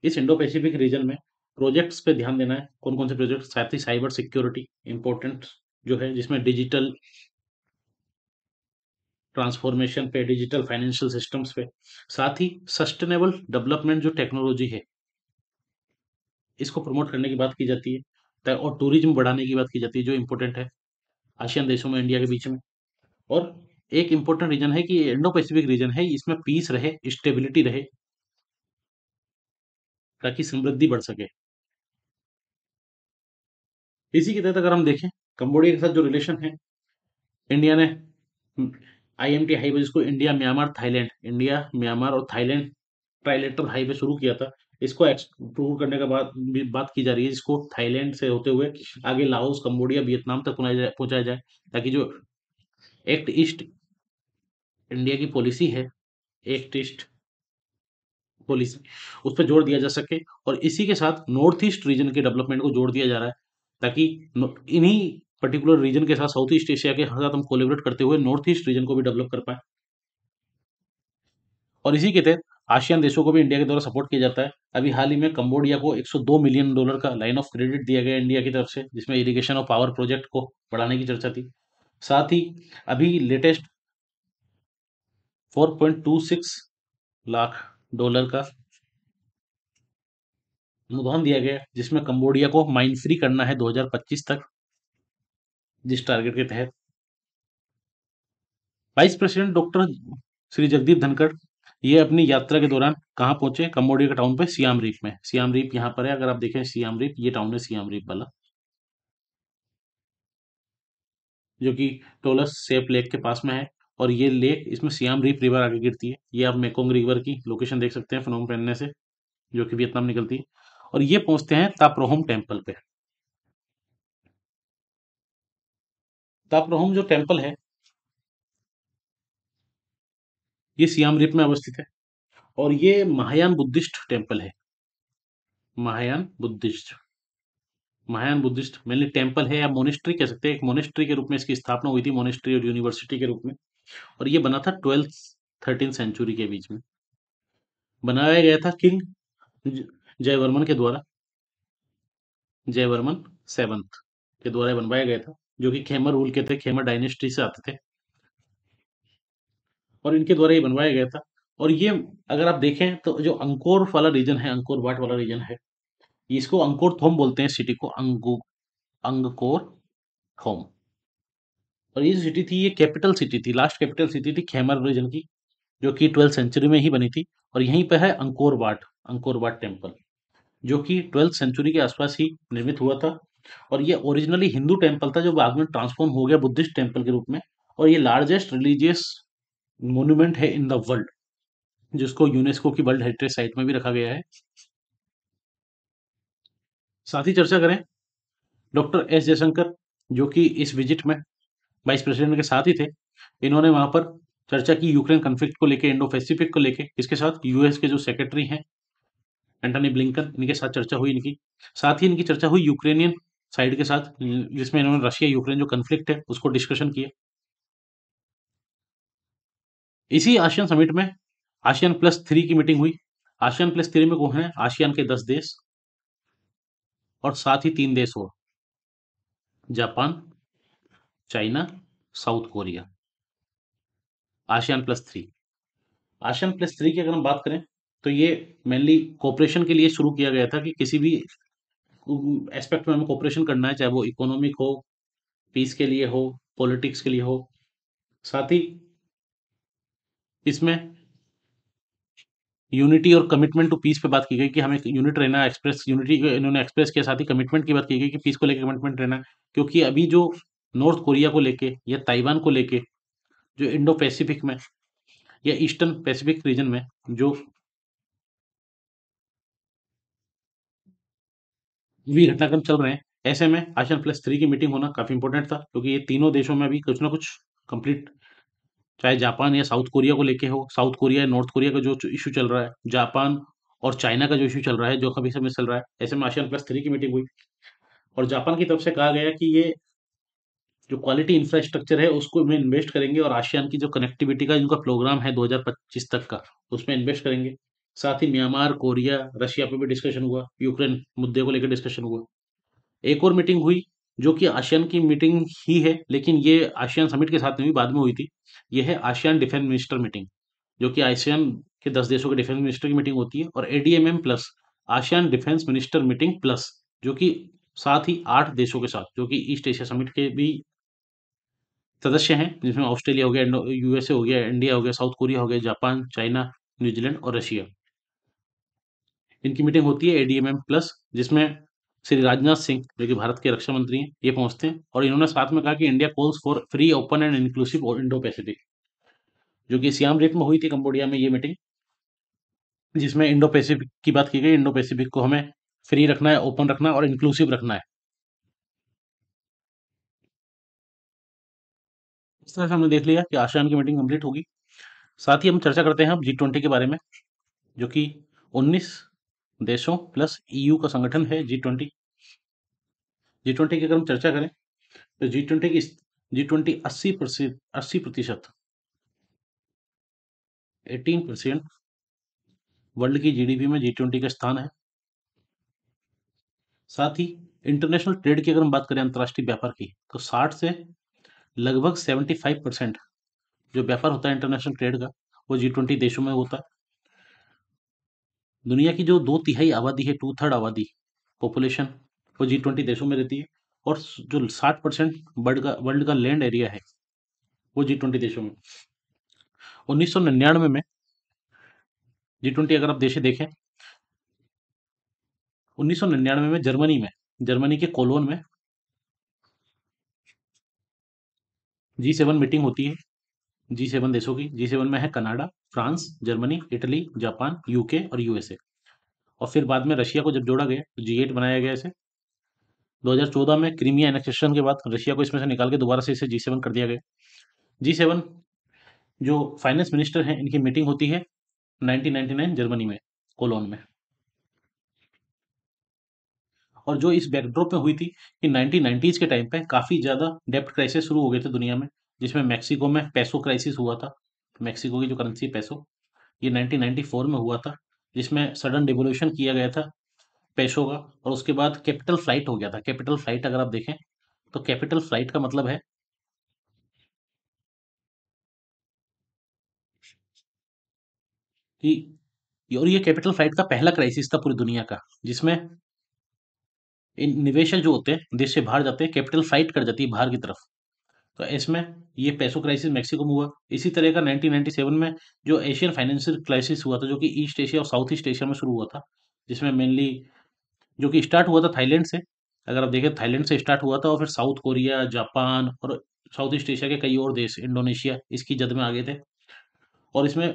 इस इंडो पैसिफिक रीजन में प्रोजेक्ट्स पे ध्यान देना है कौन कौन से प्रोजेक्ट साथ ही साइबर सिक्योरिटी इंपॉर्टेंट जो है जिसमें डिजिटल ट्रांसफॉर्मेशन पे डिजिटल फाइनेंशियल सिस्टम्स पे साथ ही सस्टेनेबल डेवलपमेंट जो टेक्नोलॉजी है इसको प्रमोट करने की बात की जाती है और टूरिज्म बढ़ाने की बात की जाती है जो इम्पोर्टेंट है आशियान देशों में इंडिया के बीच में और एक इम्पोर्टेंट रीजन है कि इंडो पैसिफिक रीजन है इसमें पीस रहे स्टेबिलिटी रहे ताकि समृद्धि बढ़ सके इसी के तहत अगर हम देखें कंबोडिया के साथ जो रिलेशन है इंडिया ने आईएमटी हाईवे जिसको India Myanmar Thailand India Myanmar और थाईलैंड ट्राइलेटर हाईवे शुरू किया था इसको एक्सप्रूव करने का बात बात की जा रही है जिसको थाईलैंड से होते हुए आगे लाओस कम्बोडिया वियतनाम तक पहुंचाया जाए ताकि जो एक्ट ईस्ट इंडिया की पॉलिसी है एक्ट ईस्ट पॉलिसी उस पर जोर दिया जा सके और इसी के साथ नॉर्थ ईस्ट रीजन के डेवलपमेंट को जोड़ दिया जा रहा है ताकि इन्हीं पर्टिकुलर रीजन के साथ साउथ ईस्ट एशिया के साथ हम कोलेबरेट करते हुए नॉर्थ ईस्ट रीजन को भी डेवलप कर पाए और इसी के तहत आशियान देशों को भी इंडिया के द्वारा सपोर्ट किया जाता है अभी हाल ही में कंबोडिया को 102 मिलियन डॉलर का लाइन ऑफ क्रेडिट दिया गया इंडिया की तरफ से जिसमें इरीगेशन और पावर प्रोजेक्ट को बढ़ाने की चर्चा थी साथ ही अभी लेटेस्ट 4.26 लाख डॉलर का अनुदान दिया गया जिसमें कंबोडिया को माइन फ्री करना है 2025 तक जिस टारगेट के तहत vice president doctor Shri Jagdeep Dhankhar ये अपनी यात्रा के दौरान कहाँ पहुंचे कम्बोडिया के टाउन पे सियाम रीप में सियाम रीप यहाँ पर है अगर आप देखें सियाम रीप ये टाउन है सियाम रीप वाला जो कि टोलस सेप लेक के पास में है और ये लेक इसमें सियाम रीप रिवर आगे गिरती है ये आप मेकोंग रिवर की लोकेशन देख सकते हैं फनोम पहनने से जो कि वियतनाम निकलती है और ये पहुंचते हैं ताप्रोहम टेम्पल पे ताप्रोहम जो टेम्पल है ये सियाम रिप में अवस्थित है और ये महायान बुद्धिस्ट टेम्पल है Mahayana Buddhist Mahayana Buddhist mainly temple है या मोनिस्ट्री कह सकते हैं एक मोनिस्ट्री के रूप में इसकी स्थापना हुई थी मोनिस्ट्री और यूनिवर्सिटी के रूप में और ये बना था ट्वेल्थ थर्टीन सेंचुरी के बीच में बनाया गया था किंग जयवर्मन के द्वारा जयवर्मन सेवंथ के द्वारा बनवाया गया था जो कि खेमर रूल के थे खेमर डायनेस्टी से आते थे और इनके द्वारा ये बनवाया गया था और ये अगर आप देखें तो जो अंकोर वाला रीजन है अंकोर वाट वाला रीजन है इसको अंकोर थोम बोलते हैं सिटी को अंगो अंगकोर थोम और ये जो सिटी थी ये कैपिटल सिटी थी लास्ट कैपिटल सिटी थी खेमर रीजन की जो कि ट्वेल्थ सेंचुरी में ही बनी थी और यहीं पर है Angkor Wat Angkor Wat temple जो कि ट्वेल्थ सेंचुरी के आसपास ही निर्मित हुआ था और ये ओरिजिनली हिंदू टेम्पल था जो बाद में ट्रांसफॉर्म हो गया बुद्धिस्ट टेम्पल के रूप में और ये लार्जेस्ट रिलीजियस मोन्यूमेंट है इन द वर्ल्ड जिसको यूनेस्को की वर्ल्ड हेरिटेज साइट में भी रखा गया है साथ ही चर्चा करें डॉक्टर एस जयशंकर जो कि इस विजिट में वाइस प्रेसिडेंट के साथ ही थे इन्होंने वहां पर चर्चा की यूक्रेन कन्फ्लिक्ट को लेकर इंडो पैसिफिक को लेकर इसके साथ यूएस के जो सेक्रेटरी हैं एंटनी ब्लिंकन इनके साथ चर्चा हुई इनकी साथ ही इनकी चर्चा हुई यूक्रेनियन साइड के साथ जिसमें इन्होंने रशिया यूक्रेन जो कन्फ्लिक्ट है उसको डिस्कशन किया इसी आशियान समिट में आशियान प्लस थ्री की मीटिंग हुई आसियान प्लस थ्री में कौन है आसियान के दस देश और साथ ही तीन देश और Japan China South Korea ASEAN plus three ASEAN plus three की अगर हम बात करें तो ये मेनली कॉपरेशन के लिए शुरू किया गया था कि किसी भी एस्पेक्ट में हमें कॉपरेशन करना है चाहे वो इकोनॉमिक हो पीस के लिए हो पॉलिटिक्स के लिए हो साथ ही इसमें यूनिटी और कमिटमेंट टू पीस पे बात की गई कि हमें यूनिट रहना एक्सप्रेस यूनिटी इन्होंने एक्सप्रेस के साथ ही कमिटमेंट की बात की गई कि पीस को लेकर कमिटमेंट रहना क्योंकि अभी जो नॉर्थ कोरिया को लेके या ताइवान को लेके जो इंडो पैसिफिक में या ईस्टर्न पैसिफिक रीजन में जो भी घटनाक्रम चल रहे हैं ऐसे में आशन प्लस थ्री की मीटिंग होना काफी इंपॉर्टेंट था क्योंकि ये तीनों देशों में अभी कुछ ना कुछ कंप्लीट चाहे जापान या साउथ कोरिया को लेके हो साउथ कोरिया या नॉर्थ कोरिया का जो इशू चल रहा है जापान और चाइना का जो इशू चल रहा है जो अभी समय चल रहा है ऐसे में आसियान प्लस थ्री की मीटिंग हुई और जापान की तरफ से कहा गया कि ये जो क्वालिटी इंफ्रास्ट्रक्चर है उसको में इन्वेस्ट करेंगे और आसियान की जो कनेक्टिविटी का इनका प्रोग्राम है 2025 तक का उसमें इन्वेस्ट करेंगे साथ ही म्यांमार कोरिया रशिया पे भी डिस्कशन हुआ यूक्रेन मुद्दे को लेकर डिस्कशन हुआ एक और मीटिंग हुई जो कि आशियान की मीटिंग ही है लेकिन ये आशियान समिट के साथ में भी बाद में हुई थी ये है आशियान डिफेंस मिनिस्टर मीटिंग जो कि आशियान के दस देशों के डिफेंस मिनिस्टर की मीटिंग होती है और ADMM plus ASEAN defence minister meeting plus जो कि साथ ही आठ देशों के साथ जो कि ईस्ट एशिया समिट के भी सदस्य हैं जिसमें ऑस्ट्रेलिया हो गया यूएसए हो गया इंडिया हो गया साउथ कोरिया हो गया जापान चाइना न्यूजीलैंड और रशिया इनकी मीटिंग होती है एडीएमएम प्लस जिसमें श्री राजनाथ सिंह जो कि भारत के रक्षा मंत्री हैं ये पहुंचते हैं और इन्होंने साथ में कहा कि India calls for free open and inclusive और इंडो पैसिफिक जो कि सियाम रेप में हुई थी कंबोडिया में ये मीटिंग जिसमें इंडो पैसिफिक की बात की गई इंडो पैसिफिक को हमें फ्री रखना है ओपन रखना है और इंक्लूसिव रखना है इस तरह से हमने देख लिया कि आसियान की मीटिंग कंप्लीट होगी साथ ही हम चर्चा करते हैं अब जी ट्वेंटी के बारे में जो कि उन्नीस देशों प्लस ईयू e का संगठन है जी ट्वेंटी जी ट्वेंटी की अगर हम चर्चा करें तो जी ट्वेंटी की जी ट्वेंटी अस्सी प्रतिशत अस्सी प्रतिशत एटीन परसेंट वर्ल्ड की जीडीपी में जी ट्वेंटी का स्थान है साथ ही इंटरनेशनल ट्रेड की अगर हम बात करें अंतर्राष्ट्रीय व्यापार की तो साठ से लगभग सेवेंटी फाइव परसेंट जो व्यापार होता है इंटरनेशनल ट्रेड का वो जी ट्वेंटी देशों में होता है दुनिया की जो दो तिहाई आबादी है टू थर्ड आबादी पॉपुलेशन वो जी ट्वेंटी देशों में रहती है और जो साठ परसेंट वर्ल्ड का वर्ल्ड का लैंड एरिया है वो जी ट्वेंटी देशों में उन्नीस सौ निन्यानवे में जी ट्वेंटी अगर आप देशे देखें उन्नीस सौ निन्यानवे में जर्मनी में जर्मनी के कोलोन में जी सेवन मीटिंग होती है जी सेवन देशों की जी सेवन में है Canada France Germany Italy Japan UK और यूएसए और फिर बाद में रशिया को जब जोड़ा गया तो जी एट बनाया गया इसे 2014 में क्रीमिया एनेक्सेशन के बाद रशिया को इसमें से निकाल के दोबारा से इसे जी सेवन कर दिया गया जी सेवन जो फाइनेंस मिनिस्टर हैं इनकी मीटिंग होती है 1999 जर्मनी में कोलोन में और जो इस बैकड्रॉप में हुई थी कि 1990s के टाइम पे काफ़ी ज़्यादा डेप्ट क्राइसिस शुरू हो गए थे दुनिया में जिसमें मैक्सिको में पैसो क्राइसिस हुआ था मैक्सिको की जो करेंसी पैसो ये 1994 में हुआ था जिसमें सडन डिवोल्यूशन किया गया था पैसों का और उसके बाद कैपिटल फ्लाइट हो गया था कैपिटल फ्लाइट अगर आप देखें तो कैपिटल फ्लाइट का मतलब है कि और ये कैपिटल फ्लाइट का पहला क्राइसिस था पूरी दुनिया का जिसमें इन निवेशक जो होते हैं देश से बाहर जाते हैं कैपिटल फ्लाइट कर जाती है बाहर की तरफ तो इसमें ये पैसो क्राइसिस मेक्सिको में हुआ इसी तरह का 1997 में जो एशियन फाइनेंशियल क्राइसिस हुआ था जो कि ईस्ट एशिया और साउथ ईस्ट एशिया में शुरू हुआ था जिसमें मेनली जो कि स्टार्ट हुआ था थाईलैंड से अगर आप देखें थाईलैंड से स्टार्ट हुआ था और फिर साउथ कोरिया जापान और साउथ ईस्ट एशिया के कई और देश इंडोनेशिया इसकी जद में आ गए थे और इसमें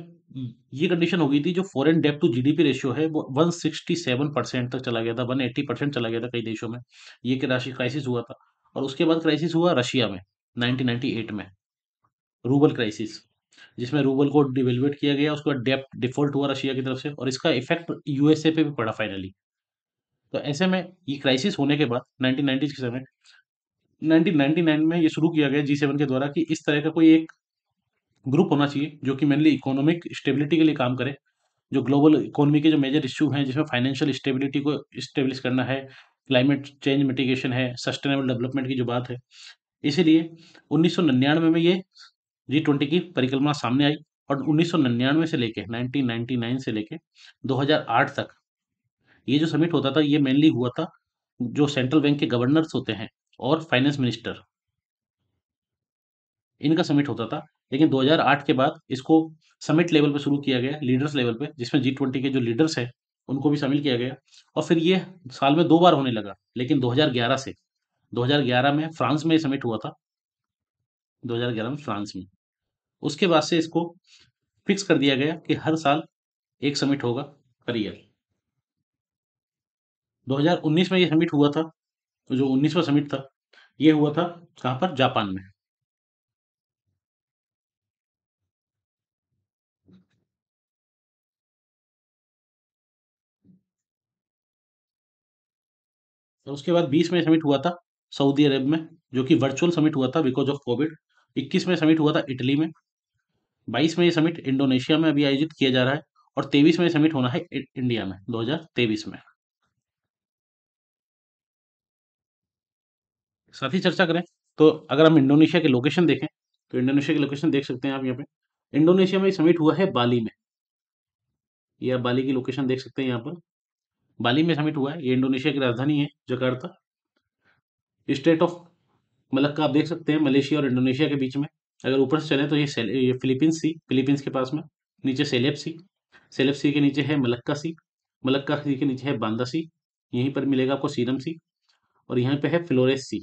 ये कंडीशन हो गई थी जो foreign debt to GDP ratio है वो 167 परसेंट तक चला गया था 180 परसेंट चला गया था कई देशों में ये क्राइसिस हुआ था और उसके बाद क्राइसिस हुआ रशिया में 1998 में रूबल क्राइसिस जिसमें रूबल को डिवेलवेट किया गया उसका डेप डिफॉल्ट हुआ रशिया की तरफ से और इसका इफेक्ट यूएसए पे भी पड़ा फाइनली तो ऐसे में ये क्राइसिस होने के बाद नाइनटीन के समय नाइनटीन में ये शुरू किया गया जी सेवन के द्वारा कि इस तरह का कोई एक ग्रुप होना चाहिए जो कि मेनली इकोनॉमिक स्टेबिलिटी के लिए काम करे जो ग्लोबल इकोनॉमी के जो मेजर इश्यू हैं जिसमें फाइनेंशियल स्टेबिलिटी को स्टेब्लिश करना है क्लाइमेट चेंज मिटिगेशन है सस्टेनेबल डेवलपमेंट की जो बात है इसीलिए 1999 में ये जी ट्वेंटी की परिकल्पना सामने आई और 1999 से लेके 1999 से लेके 2008 तक ये जो समिट होता था ये मेनली हुआ था जो सेंट्रल बैंक के गवर्नर्स होते हैं और फाइनेंस मिनिस्टर इनका समिट होता था लेकिन 2008 के बाद इसको समिट लेवल पे शुरू किया गया लीडर्स लेवल पे जिसमें जी ट्वेंटी के जो लीडर्स हैं उनको भी शामिल किया गया और फिर ये साल में दो बार होने लगा लेकिन 2011 से 2011 में फ्रांस में समिट हुआ था 2011 में फ्रांस में उसके बाद से इसको फिक्स कर दिया गया कि हर साल एक समिट होगा करियर 2019 में ये समिट हुआ था जो 19वां समिट था ये हुआ था कहां पर जापान में उसके बाद बीस में समिट हुआ था सऊदी अरब में जो कि वर्चुअल समिट हुआ था बिकॉज ऑफ कोविड इक्कीस में समिट हुआ था इटली में बाईस में ये समिट इंडोनेशिया में अभी आयोजित किया जा रहा है और तेईस में समिट होना है इंडिया में 2023 में साथ ही चर्चा करें तो अगर हम इंडोनेशिया के लोकेशन देखें तो इंडोनेशिया की लोकेशन देख सकते हैं आप यहाँ पे इंडोनेशिया में समिट हुआ है बाली में ये आप बाली की लोकेशन देख सकते हैं यहाँ पर बाली में समिट हुआ है ये इंडोनेशिया की राजधानी है जकार्ता स्टेट ऑफ मलक मतलब का आप देख सकते हैं मलेशिया और इंडोनेशिया के बीच में अगर ऊपर से चले तो ये ये फिलीपींस सी फिलीपींस के पास में नीचे सेलेब सी सेलेब सी के नीचे है मलक्का सी मलक्का सी के नीचे है बांदा सी यहीं पर मिलेगा आपको सीरम सी और यहाँ पे है फ्लोरेस सी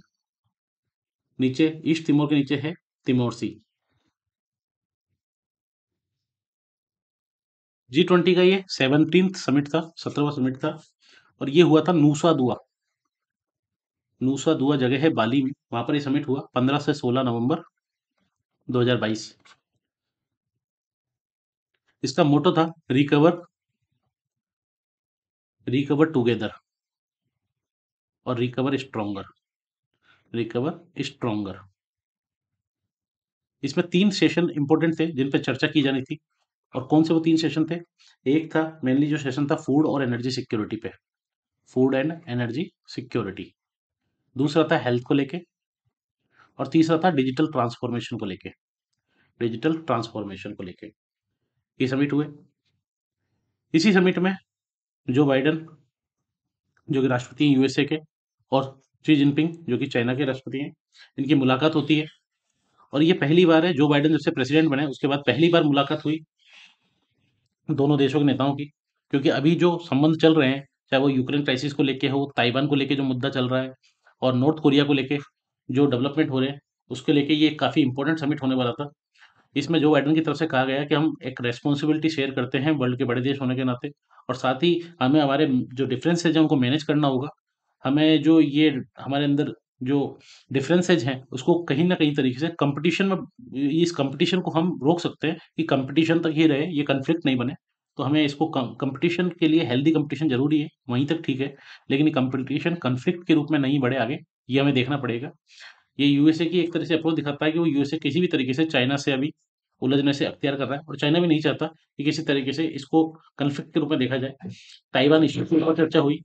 नीचे ईस्ट तिमोर के नीचे है तिमोर सी जी ट्वेंटी का ये सेवनटीन समिट था सत्रहवा समिट था और ये हुआ था नूसा दुआ नूसा दुआ जगह है बाली में वहां पर ये समिट हुआ 15 से 16 नवंबर 2022 इसका मोटो था रिकवर रिकवर टुगेदर और रिकवर स्ट्रोंगर रिकवर स्ट्रोंगर इसमें तीन सेशन इंपॉर्टेंट थे जिन पर चर्चा की जानी थी और कौन से वो तीन सेशन थे एक था मेनली जो सेशन था फूड और एनर्जी सिक्योरिटी पे फूड एंड एनर्जी सिक्योरिटी दूसरा था हेल्थ को लेके और तीसरा था डिजिटल ट्रांसफॉर्मेशन को लेके डिजिटल ट्रांसफॉर्मेशन को लेके ये समिट हुए इसी समिट में जो बाइडन जो कि राष्ट्रपति हैं यूएसए के और शी जिनपिंग जो कि चाइना के राष्ट्रपति हैं इनकी मुलाकात होती है और ये पहली बार है जो बाइडन जब से प्रेसिडेंट बने उसके बाद पहली बार मुलाकात हुई दोनों देशों के नेताओं की क्योंकि अभी जो संबंध चल रहे हैं चाहे वो यूक्रेन क्राइसिस को लेके हो ताइवान को लेके जो मुद्दा चल रहा है और नॉर्थ कोरिया को लेके जो डेवलपमेंट हो रहे हैं उसको लेके ये काफ़ी इंपॉर्टेंट समिट होने वाला था इसमें जो बाइडन की तरफ से कहा गया कि हम एक रेस्पॉन्सिबिलिटी शेयर करते हैं वर्ल्ड के बड़े देश होने के नाते और साथ ही हमें हमारे जो डिफरेंसेज हैं उनको मैनेज करना होगा हमें जो ये हमारे अंदर जो डिफरेंसेज हैं उसको कहीं ना कहीं तरीके से कंपटीशन में इस कंपटीशन को हम रोक सकते हैं कि कंपटीशन तक ही रहे ये कन्फ्लिक्ट नहीं बने तो हमें इसको कंपटीशन के लिए हेल्दी कंपटीशन जरूरी है वहीं तक ठीक है लेकिन कंपटीशन कन्फ्लिक्ट के रूप में नहीं बढ़े आगे ये हमें देखना पड़ेगा ये यूएसए की एक तरह से अप्रोच दिखाता है कि वो यूएसए किसी भी तरीके से चाइना से अभी उलझने से अख्तियार कर रहा है और चाइना भी नहीं चाहता कि किसी तरीके से इसको कन्फ्लिक्ट के रूप में देखा जाए ताइवान इश्यू के ऊपर चर्चा हुई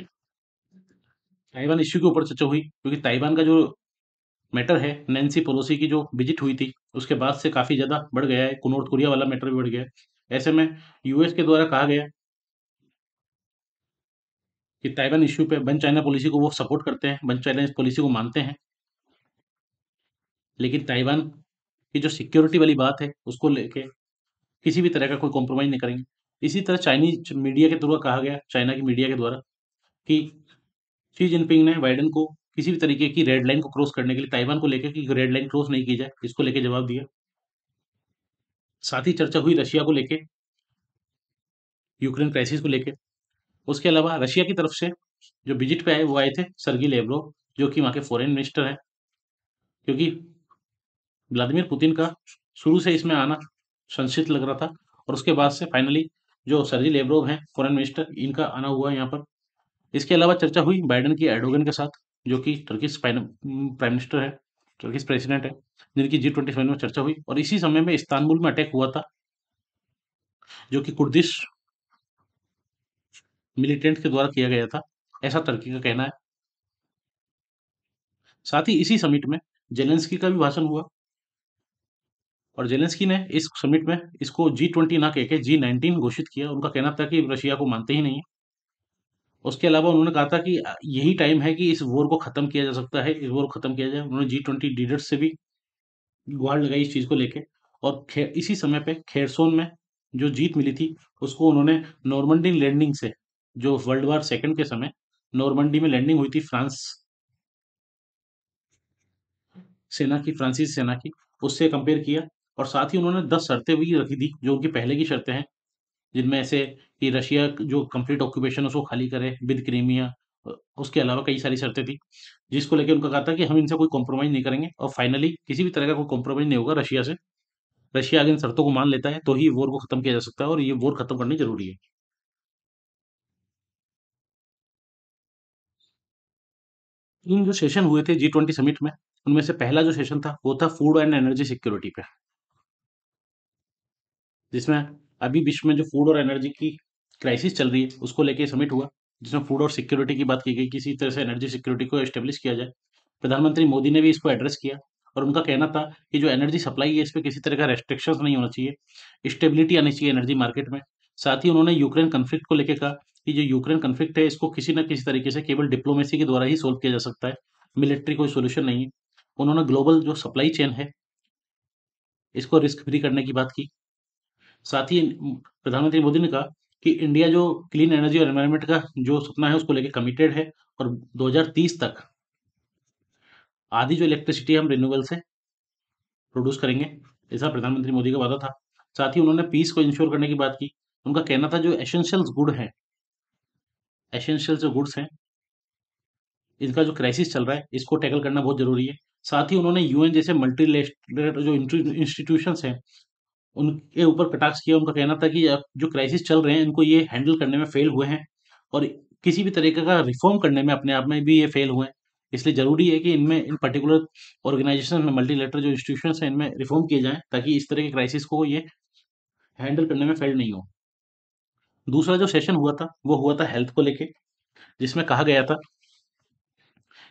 ताइवान इश्यू के ऊपर चर्चा हुई क्योंकि ताइवान का जो मैटर है नैन्सी पोलोसी की जो विजिट हुई थी उसके बाद से काफ़ी ज़्यादा बढ़ गया है नॉर्थ कोरिया वाला मैटर भी बढ़ गया है ऐसे में यूएस के द्वारा कहा गया कि ताइवान इश्यू पे बन चाइना पॉलिसी को वो सपोर्ट करते हैं बन चाइना पॉलिसी को मानते हैं लेकिन ताइवान की जो सिक्योरिटी वाली बात है उसको लेके किसी भी तरह का कोई कॉम्प्रोमाइज़ नहीं करेंगे इसी तरह चाइनीज मीडिया के द्वारा कहा गया चाइना की मीडिया के द्वारा कि शी जिनपिंग ने बाइडन को किसी भी तरीके की रेड लाइन को क्रॉस करने के लिए ताइवान को लेकर कि रेड लाइन क्रॉस नहीं की जाए इसको लेकर जवाब दिया साथ ही चर्चा हुई रशिया को लेके यूक्रेन क्राइसिस को लेके उसके अलावा रशिया की तरफ से जो विजिट पे आए वो आए थे सर्गी लेब्रो जो कि वहाँ के फॉरेन मिनिस्टर हैं क्योंकि व्लादिमिर पुतिन का शुरू से इसमें आना संशित लग रहा था और उसके बाद से फाइनली जो सर्जी लेब्रोव हैं फॉरेन मिनिस्टर इनका आना हुआ है यहाँ पर इसके अलावा चर्चा हुई बाइडन की एडोगन के साथ जो कि टर्किश प्राइम मिनिस्टर है टर्किश प्रेसिडेंट है जिनकी जी ट्वेंटी में चर्चा हुई और इसी समय में इस्तानबुल में अटैक हुआ था जो कि कुर्दिश मिलिटेंट के द्वारा किया गया था ऐसा तर्की का कहना है साथ ही इसी समिट में जेलेंस्की का भी भाषण हुआ और जेलेंस्की ने इस समिट में इसको जी ट्वेंटी ना कहकर जी नाइनटीन घोषित किया उनका कहना था कि रशिया को मानते ही नहीं है उसके अलावा उन्होंने कहा था कि यही टाइम है कि इस वॉर को खत्म किया जा सकता है इस वॉर को खत्म किया जाए उन्होंने जी ट्वेंटी लीडर्स से भी गुहार लगाई इस चीज़ को लेके और इसी समय पे खेरसोन में जो जीत मिली थी उसको उन्होंने नॉर्मंडी लैंडिंग से जो वर्ल्ड वार सेकेंड के समय नॉर्मंडी में लैंडिंग हुई थी फ्रांस सेना की फ्रांसीसी सेना की उससे कंपेयर किया और साथ ही उन्होंने दस शर्तें भी रखी थी जो उनकी पहले की शर्तें हैं जिनमें ऐसे कि रशिया जो कंप्लीट ऑक्यूपेशन उसको खाली करे बिद क्रीमिया उसके अलावा कई सारी शर्तें थी जिसको लेकर उनका कहा था कि हम इनसे कोई कॉम्प्रोमाइज़ नहीं करेंगे और फाइनली किसी भी तरह का कोई कॉम्प्रोमाइज़ नहीं होगा रशिया से रशिया अगर इन शर्तों को मान लेता है तो ही वॉर को खत्म किया जा सकता है और ये वॉर खत्म करनी जरूरी है इन जो सेशन हुए थे जी ट्वेंटी समिट में उनमें से पहला जो सेशन था वो था फूड एंड एनर्जी सिक्योरिटी पे जिसमें अभी विश्व में जो फूड और एनर्जी की क्राइसिस चल रही है उसको लेके समिट हुआ जिसमें फूड और सिक्योरिटी की बात की गई किसी तरह से एनर्जी सिक्योरिटी को एस्टेब्लिश किया जाए प्रधानमंत्री मोदी ने भी इसको एड्रेस किया और उनका कहना था कि जो एनर्जी सप्लाई है इस पर किसी तरह का रेस्ट्रिक्शन नहीं होना चाहिए स्टेबिलिटी आनी चाहिए एनर्जी मार्केट में साथ ही उन्होंने यूक्रेन कन्फ्लिक्ट को लेकर कहा कि जो यूक्रेन कन्फ्लिक्ट है इसको किसी न किसी तरीके से केवल डिप्लोमेसी के द्वारा ही सोल्व किया जा सकता है मिलिट्री कोई सोल्यूशन नहीं है उन्होंने ग्लोबल जो सप्लाई चेन है इसको रिस्क फ्री करने की बात की साथ ही प्रधानमंत्री मोदी ने कहा कि इंडिया जो क्लीन एनर्जी और एनवायरमेंट का जो सपना है उसको लेके कमिटेड है और 2030 तक आधी जो इलेक्ट्रिसिटी हम रिन्यूबल से प्रोड्यूस करेंगे ऐसा प्रधानमंत्री मोदी का वादा था साथ ही उन्होंने पीस को इंश्योर करने की बात की उनका कहना था जो एसेंशियल्स गुड है एसेंशियल जो गुड्स हैं इनका जो क्राइसिस चल रहा है इसको टैकल करना बहुत जरूरी है साथ ही उन्होंने यूएन जैसे मल्टी जो इंस्टीट्यूशन हैं उनके ऊपर कटाक्ष किया उनका कहना था कि जो क्राइसिस चल रहे हैं इनको ये हैंडल करने में फेल हुए हैं और किसी भी तरीके का रिफॉर्म करने में अपने आप में भी ये फेल हुए हैं इसलिए जरूरी है कि इनमें इन पर्टिकुलर ऑर्गेनाइजेशन में मल्टीलेटर जो इंस्टीट्यूशन है इनमें रिफॉर्म किए जाएं ताकि इस तरह के क्राइसिस को ये हैंडल करने में फेल नहीं हो दूसरा जो सेशन हुआ था वो हुआ था हेल्थ को लेके जिसमें कहा गया था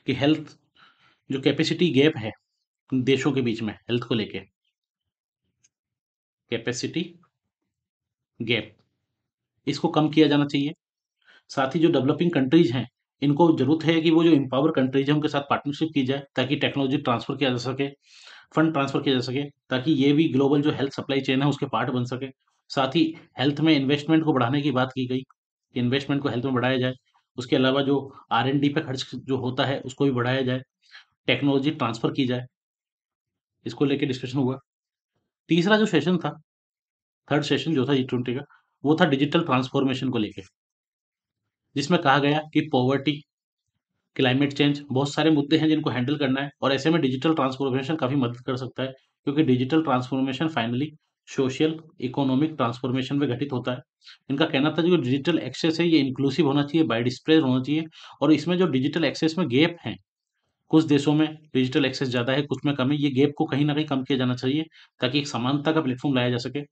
कि हेल्थ जो कैपेसिटी गैप है देशों के बीच में हेल्थ को लेके कैपेसिटी गैप इसको कम किया जाना चाहिए साथ ही जो डेवलपिंग कंट्रीज हैं इनको जरूरत है कि वो जो इम्पावर कंट्रीज हैं उनके साथ पार्टनरशिप की जाए ताकि टेक्नोलॉजी ट्रांसफर किया जा सके फंड ट्रांसफर किया जा सके ताकि ये भी ग्लोबल जो हेल्थ सप्लाई चेन है उसके पार्ट बन सके साथ ही हेल्थ में इन्वेस्टमेंट को बढ़ाने की बात की गई कि इन्वेस्टमेंट को हेल्थ में बढ़ाया जाए उसके अलावा जो आर एन डी पे खर्च जो होता है उसको भी बढ़ाया जाए टेक्नोलॉजी ट्रांसफर की जाए इसको लेके डिस्कशन हुआ तीसरा जो सेशन था थर्ड सेशन जो था जी ट्वेंटी का वो था डिजिटल ट्रांसफॉर्मेशन को लेके जिसमें कहा गया कि पॉवर्टी क्लाइमेट चेंज बहुत सारे मुद्दे हैं जिनको हैंडल करना है और ऐसे में डिजिटल ट्रांसफॉर्मेशन काफ़ी मदद कर सकता है क्योंकि digital transformation finally social economic transformation में घटित होता है इनका कहना था जो डिजिटल एक्सेस है ये इंक्लूसिव होना चाहिए बाई होना चाहिए और इसमें जो डिजिटल एक्सेस में गैप हैं कुछ देशों में डिजिटल एक्सेस ज़्यादा है कुछ में कम है ये गैप को कहीं ना कहीं कम किया जाना चाहिए ताकि एक समानता का प्लेटफॉर्म लाया जा सके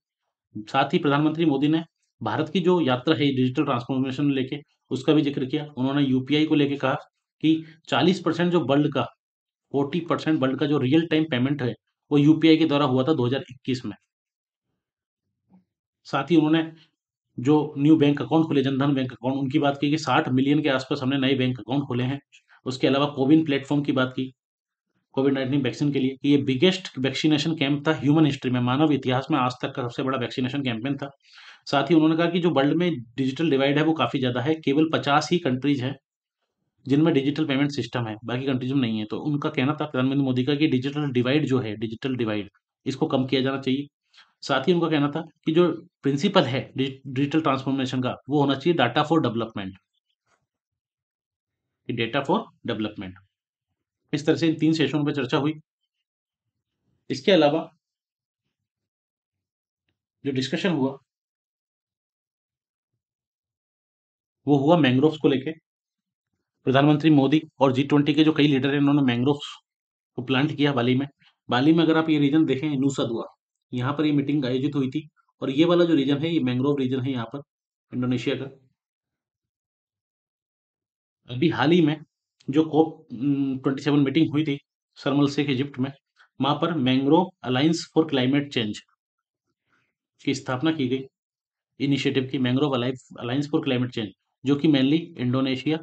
साथ ही प्रधानमंत्री मोदी ने भारत की जो यात्रा है डिजिटल ट्रांसफॉर्मेशन लेके उसका भी जिक्र किया उन्होंने यूपीआई को लेके कहा कि 40 परसेंट जो वर्ल्ड का 40 परसेंट वर्ल्ड का जो रियल टाइम पेमेंट है वो यूपीआई के द्वारा हुआ था 2021 में साथ ही उन्होंने जो न्यू बैंक अकाउंट खोले जनधन बैंक अकाउंट उनकी बात की कि 60 मिलियन के आसपास हमने नए बैंक अकाउंट खोले हैं उसके अलावा कोविन प्लेटफॉर्म की बात की कोविड नाइन्टीन वैक्सीन के लिए कि ये बिगेस्ट वैक्सीनेशन कैंप था ह्यूमन हिस्ट्री में मानव इतिहास में आज तक का सबसे बड़ा वैक्सीनेशन कैंपेन था साथ ही उन्होंने कहा कि जो वर्ल्ड में डिजिटल डिवाइड है वो काफ़ी ज़्यादा है केवल पचास ही कंट्रीज हैं जिनमें डिजिटल पेमेंट सिस्टम है बाकी कंट्रीज में नहीं है तो उनका कहना था प्रधानमंत्री मोदी का कि डिजिटल डिवाइड जो है डिजिटल डिवाइड इसको कम किया जाना चाहिए साथ ही उनका कहना था कि जो प्रिंसिपल है डिजिटल ट्रांसफॉर्मेशन का वो होना चाहिए डाटा फॉर डेवलपमेंट कि डेटा फॉर डेवलपमेंट इस तरह से इन तीन सेशनों पर चर्चा हुई इसके अलावा जो डिस्कशन हुआ वो हुआ मैंग्रोव्स को लेके प्रधानमंत्री मोदी और जी ट्वेंटी के जो कई लीडर हैं उन्होंने मैंग्रोव्स को प्लांट किया बाली में बाली में अगर आप ये रीजन देखें नूसा दुआ यहाँ पर ये मीटिंग आयोजित हुई थी और ये वाला जो रीजन है ये मैंग्रोव रीजन है यहाँ पर इंडोनेशिया का अभी हाल ही में जो कोप ट्वेंटी सेवन मीटिंग हुई थी सरमल शेख इजिप्ट में वहां पर mangrove alliance for climate change की स्थापना की गई इनिशिएटिव की mangrove alliance for climate change जो कि mainly Indonesia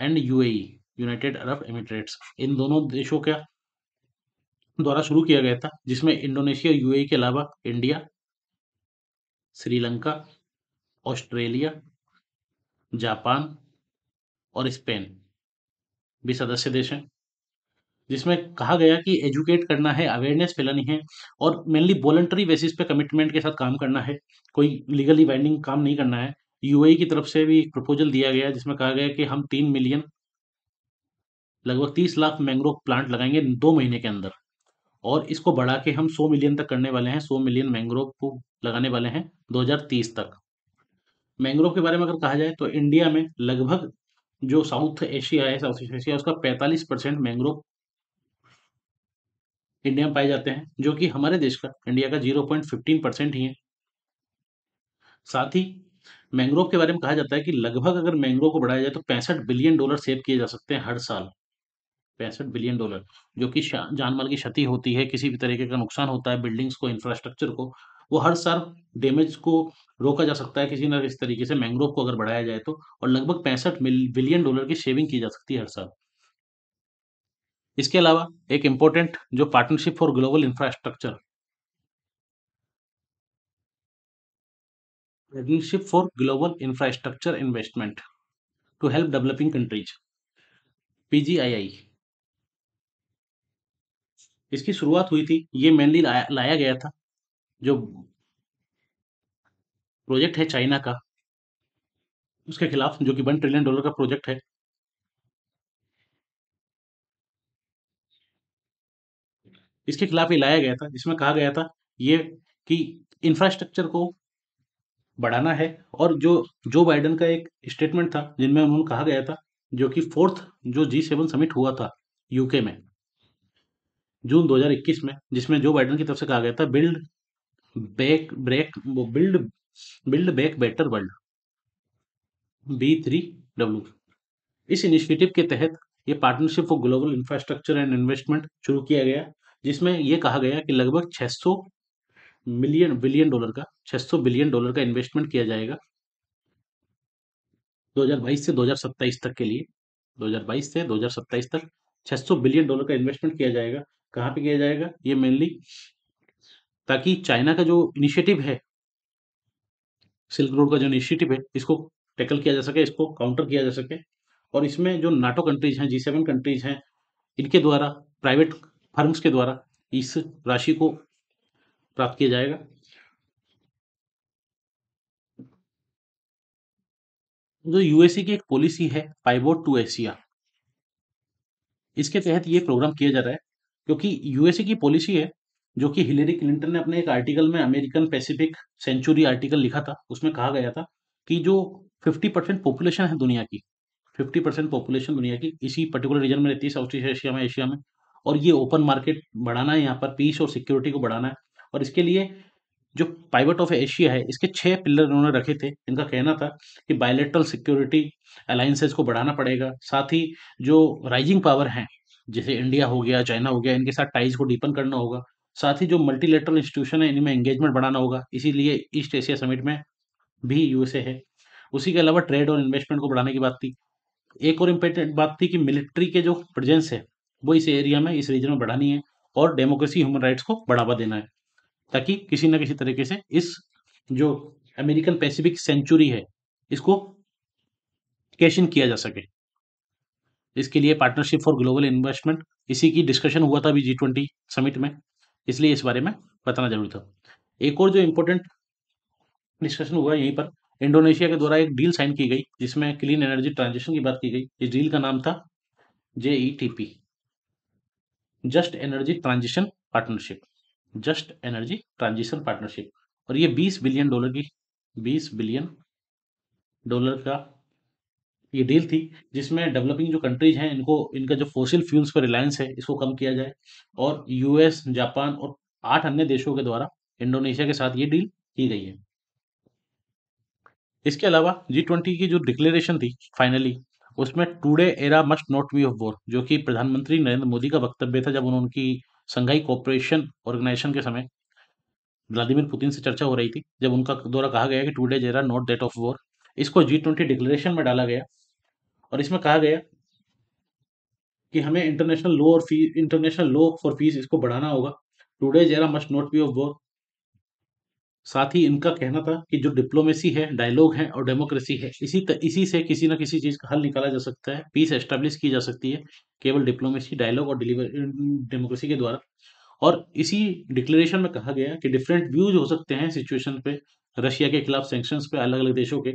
and UAE United Arab Emirates इन दोनों देशों का द्वारा शुरू किया गया था जिसमें इंडोनेशिया यूएई के अलावा इंडिया श्रीलंका ऑस्ट्रेलिया जापान और स्पेन भी सदस्य देश हैं जिसमें कहा गया कि एजुकेट करना है अवेयरनेस फैलानी है और मेनली वॉलंट्री बेसिस पे कमिटमेंट के साथ काम करना है कोई लीगली बाइंडिंग काम नहीं करना है यूएई e की तरफ से भी एक प्रपोजल दिया गया जिसमें कहा गया कि हम तीन मिलियन लगभग तीस लाख मैंग्रोव प्लांट लगाएंगे दो महीने के अंदर और इसको बढ़ा के हम सौ मिलियन तक करने वाले हैं सौ मिलियन मैंग्रोव को लगाने वाले हैं दो तक मैंग्रोव के बारे में अगर कहा जाए तो इंडिया में लगभग जो साउथ एशिया है साउथ ईस्ट एशिया उसका 45 परसेंट मैंग्रोव इंडिया में पाए जाते हैं जो कि हमारे देश का इंडिया का 0.15 परसेंट ही है साथ ही मैंग्रोव के बारे में कहा जाता है कि लगभग अगर मैंग्रोव को बढ़ाया जाए तो पैंसठ बिलियन डॉलर सेव किए जा सकते हैं हर साल पैंसठ बिलियन डॉलर जो कि जानमाल की क्षति होती है किसी भी तरीके का नुकसान होता है बिल्डिंग्स को इंफ्रास्ट्रक्चर को वो हर साल डैमेज को रोका जा सकता है किसी न किसी तरीके से मैंग्रोव को अगर बढ़ाया जाए तो और लगभग पैंसठ बिलियन डॉलर की शेविंग की जा सकती है हर साल इसके अलावा एक इम्पोर्टेंट जो partnership for global infrastructure partnership for global infrastructure investment to help developing countries PGII इसकी शुरुआत हुई थी ये मेनली लाया गया था जो प्रोजेक्ट है चाइना का उसके खिलाफ जो कि वन ट्रिलियन डॉलर का प्रोजेक्ट है इसके खिलाफ ये लाया गया था जिसमें कहा गया था ये कि इंफ्रास्ट्रक्चर को बढ़ाना है और जो जो बाइडन का एक स्टेटमेंट था जिनमें उन्होंने कहा गया था जो कि फोर्थ जो जी सेवन समिट हुआ था यूके में जून 2021 में जिसमें जो बाइडन की तरफ से कहा गया था बिल्ड बैक ब्रेक वो build build back better world B three W इस इनिशिएटिव के तहत ये partnership for global infrastructure and investment शुरू किया गया जिसमें यह कहा गया कि लगभग 600 मिलियन बिलियन डॉलर का 600 बिलियन डॉलर का इन्वेस्टमेंट किया जाएगा 2022 से 2027 तक के लिए 2022 से 2027 तक 600 बिलियन डॉलर का इन्वेस्टमेंट किया जाएगा कहाँ पे किया जाएगा ये मेनली ताकि चाइना का जो इनिशिएटिव है सिल्क रोड का जो इनिशिएटिव है इसको टैकल किया जा सके इसको काउंटर किया जा सके और इसमें जो नाटो कंट्रीज हैं जी सेवन कंट्रीज हैं इनके द्वारा प्राइवेट फर्म्स के द्वारा इस राशि को प्राप्त किया जाएगा जो यूएसए की एक पॉलिसी है पाइबोट टू एशिया इसके तहत ये प्रोग्राम किया जा रहा है क्योंकि यूएसए की पॉलिसी है जो कि हिलेरी क्लिंटन ने अपने एक आर्टिकल में अमेरिकन पैसिफिक सेंचुरी आर्टिकल लिखा था उसमें कहा गया था कि जो 50 परसेंट पॉपुलेशन है दुनिया की 50 परसेंट पॉपुलेशन दुनिया की इसी पर्टिकुलर रीजन में रहती है साउथ ईस्ट एशिया में एशिया में और ये ओपन मार्केट बढ़ाना है यहाँ पर पीस और सिक्योरिटी को बढ़ाना है और इसके लिए जो पाइवट ऑफ एशिया है इसके छह पिलर उन्होंने रखे थे इनका कहना था कि बायोलेट्रल सिक्योरिटी अलायंसेज को बढ़ाना पड़ेगा साथ ही जो राइजिंग पावर हैं जैसे इंडिया हो गया चाइना हो गया इनके साथ टाइज को डीपन करना होगा साथ ही जो मल्टीलेटरल इंस्टीट्यूशन है इनमें एंगेजमेंट बढ़ाना होगा इसीलिए ईस्ट एशिया समिट में भी यूएसए है उसी के अलावा ट्रेड और इन्वेस्टमेंट को बढ़ाने की बात थी एक और इम्पोर्टेंट बात थी कि मिलिट्री के जो प्रेजेंस है वो इस एरिया में इस रीजन में बढ़ानी है और डेमोक्रेसी ह्यूमन राइट्स को बढ़ावा देना है ताकि किसी न किसी तरीके से इस जो अमेरिकन पैसिफिक सेंचुरी है इसको कैशन किया जा सके इसके लिए पार्टनरशिप फॉर ग्लोबल इन्वेस्टमेंट इसी की डिस्कशन हुआ था अभी जी ट्वेंटी समिट में इसलिए इस बारे में बताना जरूरी था एक और जो इम्पोर्टेंट डिस्कशन हुआ यहीं पर इंडोनेशिया के द्वारा एक डील साइन की गई जिसमें क्लीन एनर्जी ट्रांजिशन की बात की गई इस डील का नाम था JETP just energy transition partnership just energy transition partnership और ये 20 बिलियन डॉलर की 20 बिलियन डॉलर का ये डील थी जिसमें डेवलपिंग जो कंट्रीज हैं इनको इनका जो फोसिल फ्यूल्स पर रिलायंस है इसको कम किया जाए और यूएस जापान और आठ अन्य देशों के द्वारा इंडोनेशिया के साथ ये डील की गई है इसके अलावा जी ट्वेंटी की जो डिक्लेरेशन थी फाइनली उसमें today era must not be of war जो कि प्रधानमंत्री नरेंद्र मोदी का वक्तव्य था जब उन्होंने उनकी संघाई कॉपरेशन ऑर्गेनाइजेशन के समय व्लादिमिर पुतिन से चर्चा हो रही थी जब उनका द्वारा कहा गया कि टूडे जेरा नॉट डेट ऑफ वॉर इसको जी ट्वेंटी डिक्लेरेशन में डाला गया और इसमें कहा गया कि हमें इंटरनेशनल लो और peace international law for peace इसको बढ़ाना होगा today's era must not be of war साथ ही इनका कहना था कि जो डिप्लोमेसी है डायलॉग है और डेमोक्रेसी है इसी त, इसी से किसी न किसी चीज़ का हल निकाला जा सकता है पीस एस्टेब्लिश की जा सकती है केवल डिप्लोमेसी डायलॉग और डिलीवर डेमोक्रेसी के द्वारा और इसी डिक्लेरेशन में कहा गया कि डिफरेंट व्यूज हो सकते हैं सिचुएशन पे रशिया के खिलाफ सेंक्शन पे अलग अलग देशों के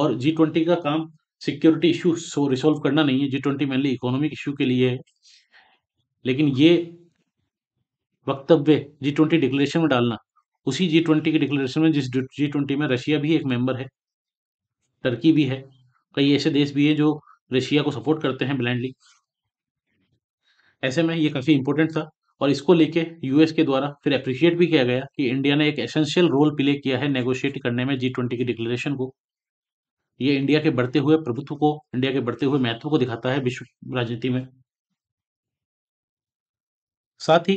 और जी ट्वेंटी का काम सिक्योरिटी इशू सो रिसोल्व करना नहीं है G twenty mainly economic issue के लिए है लेकिन ये वक्तव्य जी ट्वेंटी डिक्लेरेशन में डालना उसी जी ट्वेंटी के डिक्लेरेशन में जिस जी ट्वेंटी में रशिया भी एक मेंबर है टर्की भी है कई ऐसे देश भी है जो रशिया को सपोर्ट करते हैं ब्लाइंडली ऐसे में ये काफ़ी इंपॉर्टेंट था और इसको लेके यूएस के द्वारा फिर अप्रिशिएट भी किया गया कि इंडिया ने एक एसेंशियल रोल प्ले किया है नेगोशिएट करने में जी ट्वेंटी की डिक्लेरेशन को ये इंडिया के बढ़ते हुए प्रभुत्व को इंडिया के बढ़ते हुए महत्व को दिखाता है विश्व राजनीति में साथ ही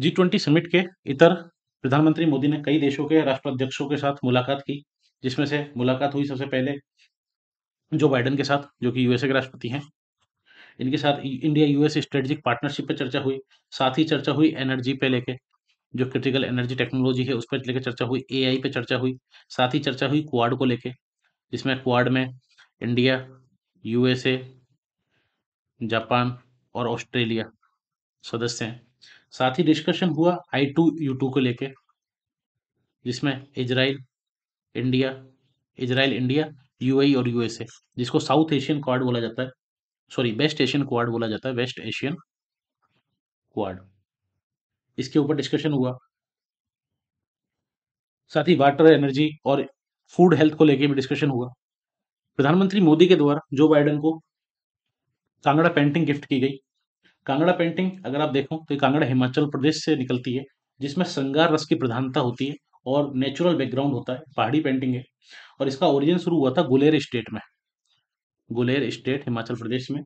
जी ट्वेंटी समिट के इतर प्रधानमंत्री मोदी ने कई देशों के राष्ट्राध्यक्षों के साथ मुलाकात की जिसमें से मुलाकात हुई सबसे पहले जो बाइडन के साथ जो कि यूएसए के राष्ट्रपति हैं इनके साथ इंडिया यूएस स्ट्रेटेजिक पार्टनरशिप पर चर्चा हुई साथ ही चर्चा हुई एनर्जी पे लेके जो क्रिटिकल एनर्जी टेक्नोलॉजी है उस पर लेकर चर्चा हुई एआई पे चर्चा हुई साथ ही चर्चा हुई क्वाड को लेके जिसमें क्वाड में इंडिया यूएसए जापान और ऑस्ट्रेलिया सदस्य हैं साथ ही डिस्कशन हुआ आई टू यू टू को लेके जिसमें Israel India Israel India UAE और यूएसए जिसको साउथ एशियन क्वाड बोला जाता है सॉरी वेस्ट एशियन क्वाड बोला जाता है वेस्ट एशियन क्वाड इसके ऊपर डिस्कशन हुआ साथ ही वाटर एनर्जी और फूड हेल्थ को लेके भी डिस्कशन हुआ प्रधानमंत्री मोदी के द्वारा जो बाइडन को कांगड़ा पेंटिंग गिफ्ट की गई कांगड़ा पेंटिंग अगर आप देखो तो कांगड़ा हिमाचल प्रदेश से निकलती है जिसमें श्रृंगार रस की प्रधानता होती है और नेचुरल बैकग्राउंड होता है पहाड़ी पेंटिंग है और इसका ओरिजिन शुरू हुआ था गुलेर स्टेट में गुलेर स्टेट हिमाचल प्रदेश में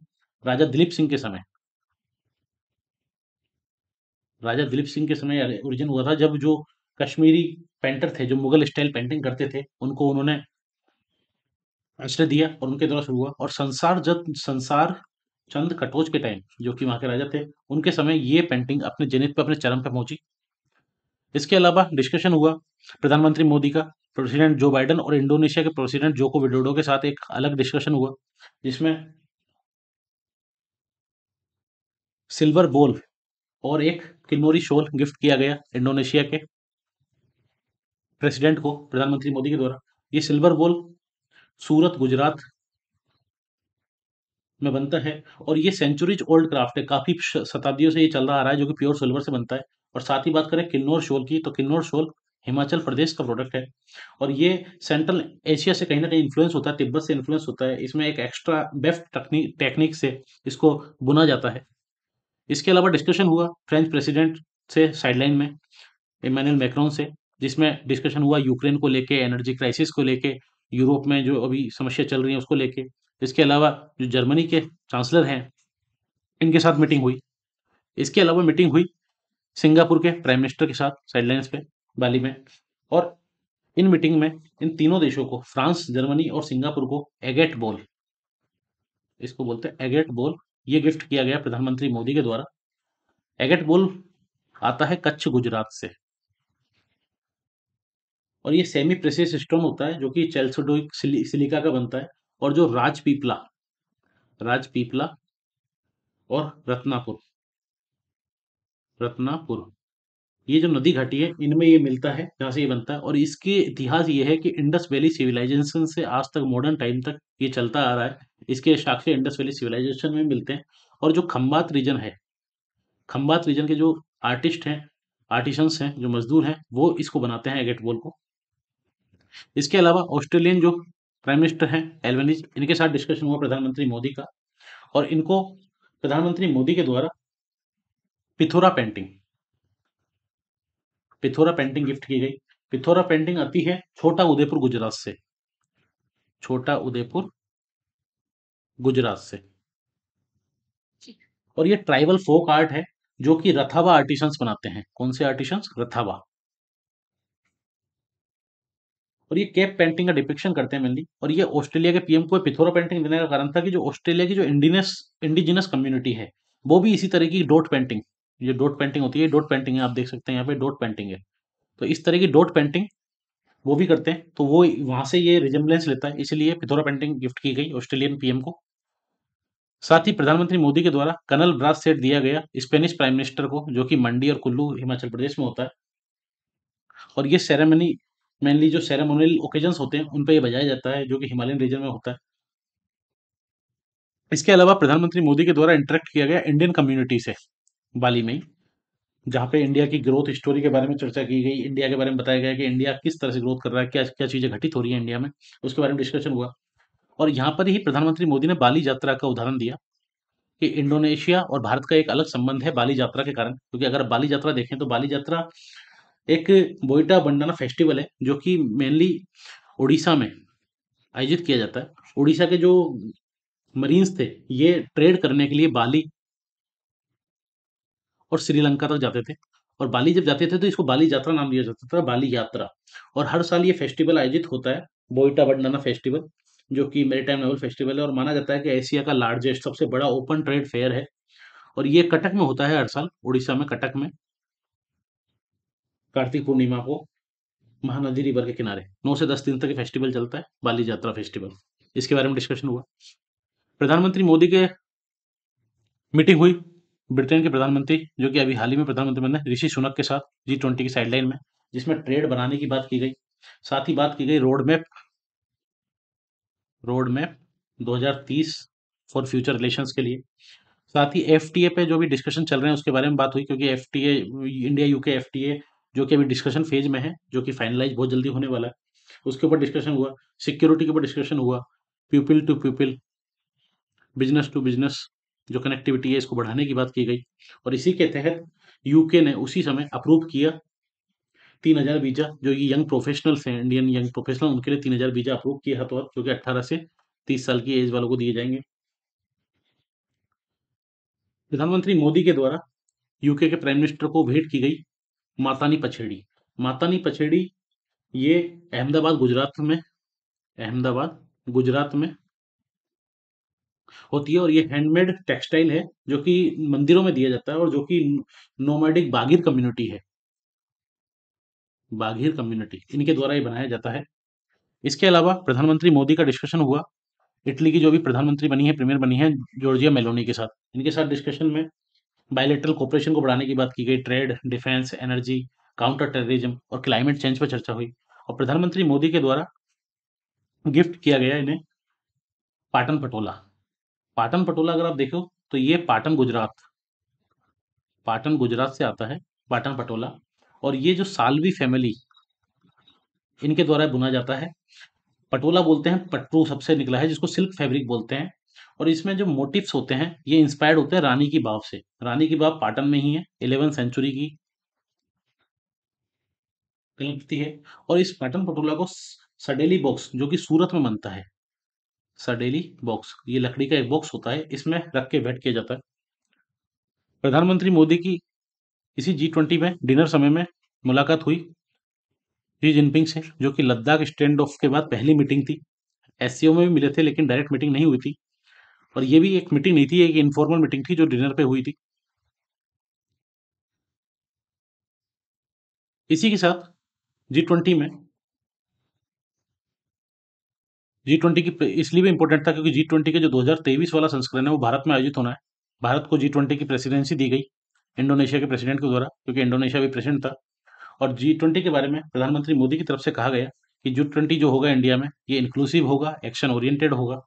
राजा दिलीप सिंह के समय राजा दिलीप सिंह के समय ओरिजिन हुआ था जब जो कश्मीरी पेंटर थे जो मुगल स्टाइल पेंटिंग करते थे उनको उन्होंने आश्रय दिया और उनके द्वारा शुरू हुआ और संसार जब संसार चंद कटोज के टाइम जो कि वहां के राजा थे उनके समय ये पेंटिंग अपने जनित पर अपने चरम पर पहुंची इसके अलावा डिस्कशन हुआ प्रधानमंत्री मोदी का प्रेसिडेंट जो बाइडन और इंडोनेशिया के प्रेसिडेंट जोको विडोडो के साथ एक अलग डिस्कशन हुआ जिसमें सिल्वर बोल और एक किन्नोरी शोल गिफ्ट किया गया इंडोनेशिया के प्रेसिडेंट को प्रधानमंत्री मोदी के द्वारा ये सिल्वर बोल सूरत गुजरात में बनता है और ये सेंचुरीज ओल्ड क्राफ्ट है काफी शताब्दियों से ये चल रहा आ रहा है जो कि प्योर सिल्वर से बनता है और साथ ही बात करें किन्नौर शोल की तो किन्नौर शोल हिमाचल प्रदेश का प्रोडक्ट है और ये सेंट्रल एशिया से कहीं ना कहीं इन्फ्लुएंस होता है तिब्बत से इन्फ्लुएंस होता है इसमें एक एक्स्ट्रा बेफ्ट टेक्निक से इसको बुना जाता है इसके अलावा डिस्कशन हुआ फ्रेंच प्रेसिडेंट से साइडलाइन में इमैनुअल मैक्रोन से जिसमें डिस्कशन हुआ यूक्रेन को लेके एनर्जी क्राइसिस को लेके यूरोप में जो अभी समस्या चल रही है उसको लेके इसके अलावा जो जर्मनी के चांसलर हैं इनके साथ मीटिंग हुई इसके अलावा मीटिंग हुई सिंगापुर के प्राइम मिनिस्टर के साथ साइडलाइंस पे बाली में और इन मीटिंग में इन तीनों देशों को फ्रांस जर्मनी और सिंगापुर को एगेट बॉल इसको बोलते हैं एगेट बॉल ये गिफ्ट किया गया प्रधानमंत्री मोदी के द्वारा एगेट बॉल आता है कच्छ गुजरात से और ये सेमी प्रेसियस सिस्टम होता है जो कि चेल्सोडोइक सिलिका का बनता है और जो राजपीपला राजपीपला और रत्नापुर रत्नापुर ये जो नदी घाटी है इनमें ये मिलता है जहाँ से ये बनता है और इसके इतिहास ये है कि इंडस वैली सिविलाइजेशन से आज तक मॉडर्न टाइम तक ये चलता आ रहा है इसके साक्ष्य इंडस वैली सिविलाइजेशन में मिलते हैं और जो खम्बात रीजन है खम्बात रीजन के जो आर्टिस्ट हैं आर्टिशंस हैं जो मजदूर हैं वो इसको बनाते हैं एगेट वॉल को इसके अलावा ऑस्ट्रेलियन जो प्राइम मिनिस्टर हैं एलवेनिज इनके साथ डिस्कशन हुआ प्रधानमंत्री मोदी का और इनको प्रधानमंत्री मोदी के द्वारा Pithora painting Pithora painting gift की गई पिथोरा पेंटिंग आती है छोटा उदयपुर गुजरात से छोटा उदयपुर गुजरात से और ये ट्राइबल फोक आर्ट है जो कि रथावा आर्टिशंस बनाते हैं कौन से आर्टिशंस रथावा और ये केप पेंटिंग का डिपिक्शन करते हैं मेनली और ये ऑस्ट्रेलिया के पीएम को पिथोरा पेंटिंग देने का कारण था कि जो ऑस्ट्रेलिया की जो इंडिनस इंडिजिनस कम्युनिटी है वो भी इसी तरह की डोट पेंटिंग ये डोट पेंटिंग होती है डोट पेंटिंग है आप देख सकते हैं यहाँ पे डोट पेंटिंग है तो इस तरह की डोट पेंटिंग वो भी करते हैं तो वो वहां से ये रिजेम्बलेंस लेता है इसलिए पिथोरा पेंटिंग गिफ्ट की गई ऑस्ट्रेलियन पीएम को साथ ही प्रधानमंत्री मोदी के द्वारा कनल ब्रास सेट दिया गया स्पेनिश प्राइम मिनिस्टर को जो कि मंडी और कुल्लू हिमाचल प्रदेश में होता है और ये सेरेमनी मेनली जो सेरेमोनियल ओकेजन होते हैं उन पर यह बजाया जाता है जो कि हिमालयन रीजन में होता है इसके अलावा प्रधानमंत्री मोदी के द्वारा इंटरेक्ट किया गया इंडियन कम्युनिटी से बाली में जहाँ पे इंडिया की ग्रोथ स्टोरी के बारे में चर्चा की गई इंडिया के बारे में बताया गया कि इंडिया किस तरह से ग्रोथ कर रहा है क्या क्या चीज़ें घटित हो रही है इंडिया में उसके बारे में डिस्कशन हुआ और यहाँ पर ही प्रधानमंत्री मोदी ने बाली यात्रा का उदाहरण दिया कि इंडोनेशिया और भारत का एक अलग संबंध है बाली यात्रा के कारण क्योंकि अगर बाली यात्रा देखें तो बाली यात्रा एक बोईटा बंडाना फेस्टिवल है जो कि मेनली उड़ीसा में आयोजित किया जाता है उड़ीसा के जो मरीन्स थे ये ट्रेड करने के लिए बाली और श्रीलंका तक जाते थे और बाली जब जाते थे तो इसको बाली यात्रा नाम दिया जाता था बाली यात्रा और हर साल ये फेस्टिवल आयोजित होता है बोईटा बंडाना फेस्टिवल जो कि टाइम नेवल फेस्टिवल है और माना जाता है कि एशिया का लार्जेस्ट सबसे बड़ा ओपन ट्रेड फेयर है और ये कटक में होता है हर साल उड़ीसा में कटक में कार्तिक पूर्णिमा को महानदी रिवर के किनारे नौ से दस दिन तक फेस्टिवल चलता है बाली यात्रा फेस्टिवल इसके बारे में डिस्कशन हुआ प्रधानमंत्री मोदी के मीटिंग हुई ब्रिटेन के प्रधानमंत्री जो कि अभी हाल ही में प्रधानमंत्री बने ऋषि सुनक के साथ जी ट्वेंटी की साइडलाइन में जिसमें ट्रेड बनाने की बात की गई साथ ही बात की गई road map road map 2030 for future relation के लिए साथ ही एफ पे जो भी डिस्कशन चल रहे हैं उसके बारे में बात हुई क्योंकि एफ इंडिया यूके एफ जो कि अभी डिस्कशन फेज में है जो कि फाइनलाइज बहुत जल्दी होने वाला है उसके ऊपर डिस्कशन हुआ सिक्योरिटी के ऊपर डिस्कशन हुआ people to people business to business जो कनेक्टिविटी है इसको बढ़ाने की बात की गई और इसी के तहत यूके ने उसी समय अप्रूव किया तीन हजार वीजा जो कि यंग प्रोफेशनल्स हैं इंडियन यंग प्रोफेशनल उनके लिए तीन हजार वीजा अप्रूव किया हर जो कि अट्ठारह से तीस साल की एज वालों को दिए जाएंगे प्रधानमंत्री मोदी के द्वारा यूके के प्राइम मिनिस्टर को भेंट की गई मातानी पछेड़ी मातानी पछेड़ी ये अहमदाबाद गुजरात में अहमदाबाद गुजरात में होती है और ये हैंडमेड टेक्सटाइल है जो कि मंदिरों में दिया जाता है और जो कि नोमैडिक बागीर कम्युनिटी है बागीर कम्युनिटी इनके द्वारा ये बनाया जाता है इसके अलावा प्रधानमंत्री मोदी का डिस्कशन हुआ इटली की जो भी प्रधानमंत्री बनी है प्रीमियर बनी है जॉर्जिया मेलोनी के साथ इनके साथ डिस्कशन में बायोलेट्रल कॉपरेशन को बढ़ाने की बात की गई trade defence energy counter terrorism और क्लाइमेट चेंज पर चर्चा हुई और प्रधानमंत्री मोदी के द्वारा गिफ्ट किया गया इन्हें पाटन पटोला पाटन पटोला अगर आप देखो तो ये पाटन गुजरात पाटन गुजरात से आता है पाटन पटोला और ये जो सालवी फैमिली इनके द्वारा बुना जाता है पटोला बोलते हैं पटरू सबसे निकला है जिसको सिल्क फैब्रिक बोलते हैं और इसमें जो मोटिव्स होते हैं ये इंस्पायर्ड होते हैं रानी की बाप से रानी की बाप पाटन में ही है इलेवन सेंचुरी की है और इस पाटन पटोला को सडेली बॉक्स जो कि सूरत में बनता है सडेली बॉक्स ये लकड़ी का एक बॉक्स होता है इसमें रख के वेट किया जाता है प्रधानमंत्री मोदी की इसी जी ट्वेंटी में डिनर समय में मुलाकात हुई जी जिनपिंग से जो कि लद्दाख स्टैंड ऑफ के बाद पहली मीटिंग थी एस में भी मिले थे लेकिन डायरेक्ट मीटिंग नहीं हुई थी और ये भी एक मीटिंग नहीं थी एक इनफॉर्मल मीटिंग थी जो डिनर पे हुई थी इसी के साथ जी ट्वेंटी में जी ट्वेंटी की इसलिए भी इंपॉर्टेंट था क्योंकि जी ट्वेंटी के जो 2023 वाला संस्करण है वो भारत में आयोजित होना है भारत को जी ट्वेंटी की प्रेसिडेंसी दी गई इंडोनेशिया के प्रेसिडेंट के द्वारा क्योंकि इंडोनेशिया भी प्रेसिडेंट था और जी ट्वेंटी के बारे में प्रधानमंत्री मोदी की तरफ से कहा गया कि जी ट्वेंटी जो होगा इंडिया में ये इंक्लूसिव होगा एक्शन ओरिएंटेड होगा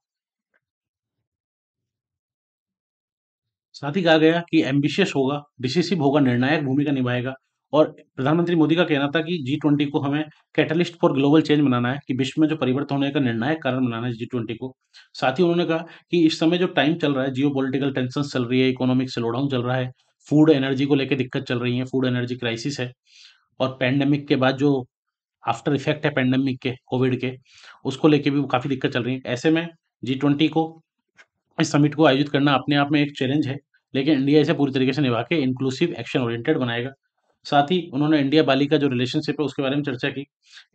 साथ ही कहा गया कि एम्बिशियस होगा डिसिसिव होगा निर्णायक भूमिका निभाएगा और प्रधानमंत्री मोदी का कहना था कि जी ट्वेंटी को हमें कैटलिस्ट फॉर ग्लोबल चेंज बनाना है कि विश्व में जो परिवर्तन होने का निर्णायक कारण बनाना है जी ट्वेंटी को साथ ही उन्होंने कहा कि इस समय जो टाइम चल रहा है जियो पोलिटिकल टेंशन चल रही है इकोनॉमिक स्लोडाउन चल रहा है फूड एनर्जी को लेकर दिक्कत चल रही है फूड एनर्जी क्राइसिस है और पैंडेमिक के बाद जो आफ्टर इफेक्ट है पैंडेमिक के कोविड के उसको लेके भी काफ़ी दिक्कत चल रही है ऐसे में जी ट्वेंटी को इस समिट को आयोजित करना अपने आप में एक चैलेंज है लेकिन इंडिया इसे पूरी तरीके से निभा के इंक्लूसिव एक्शन ओरिएंटेड बनाएगा साथ ही उन्होंने इंडिया बाली का जो रिलेशनशिप है उसके बारे में चर्चा की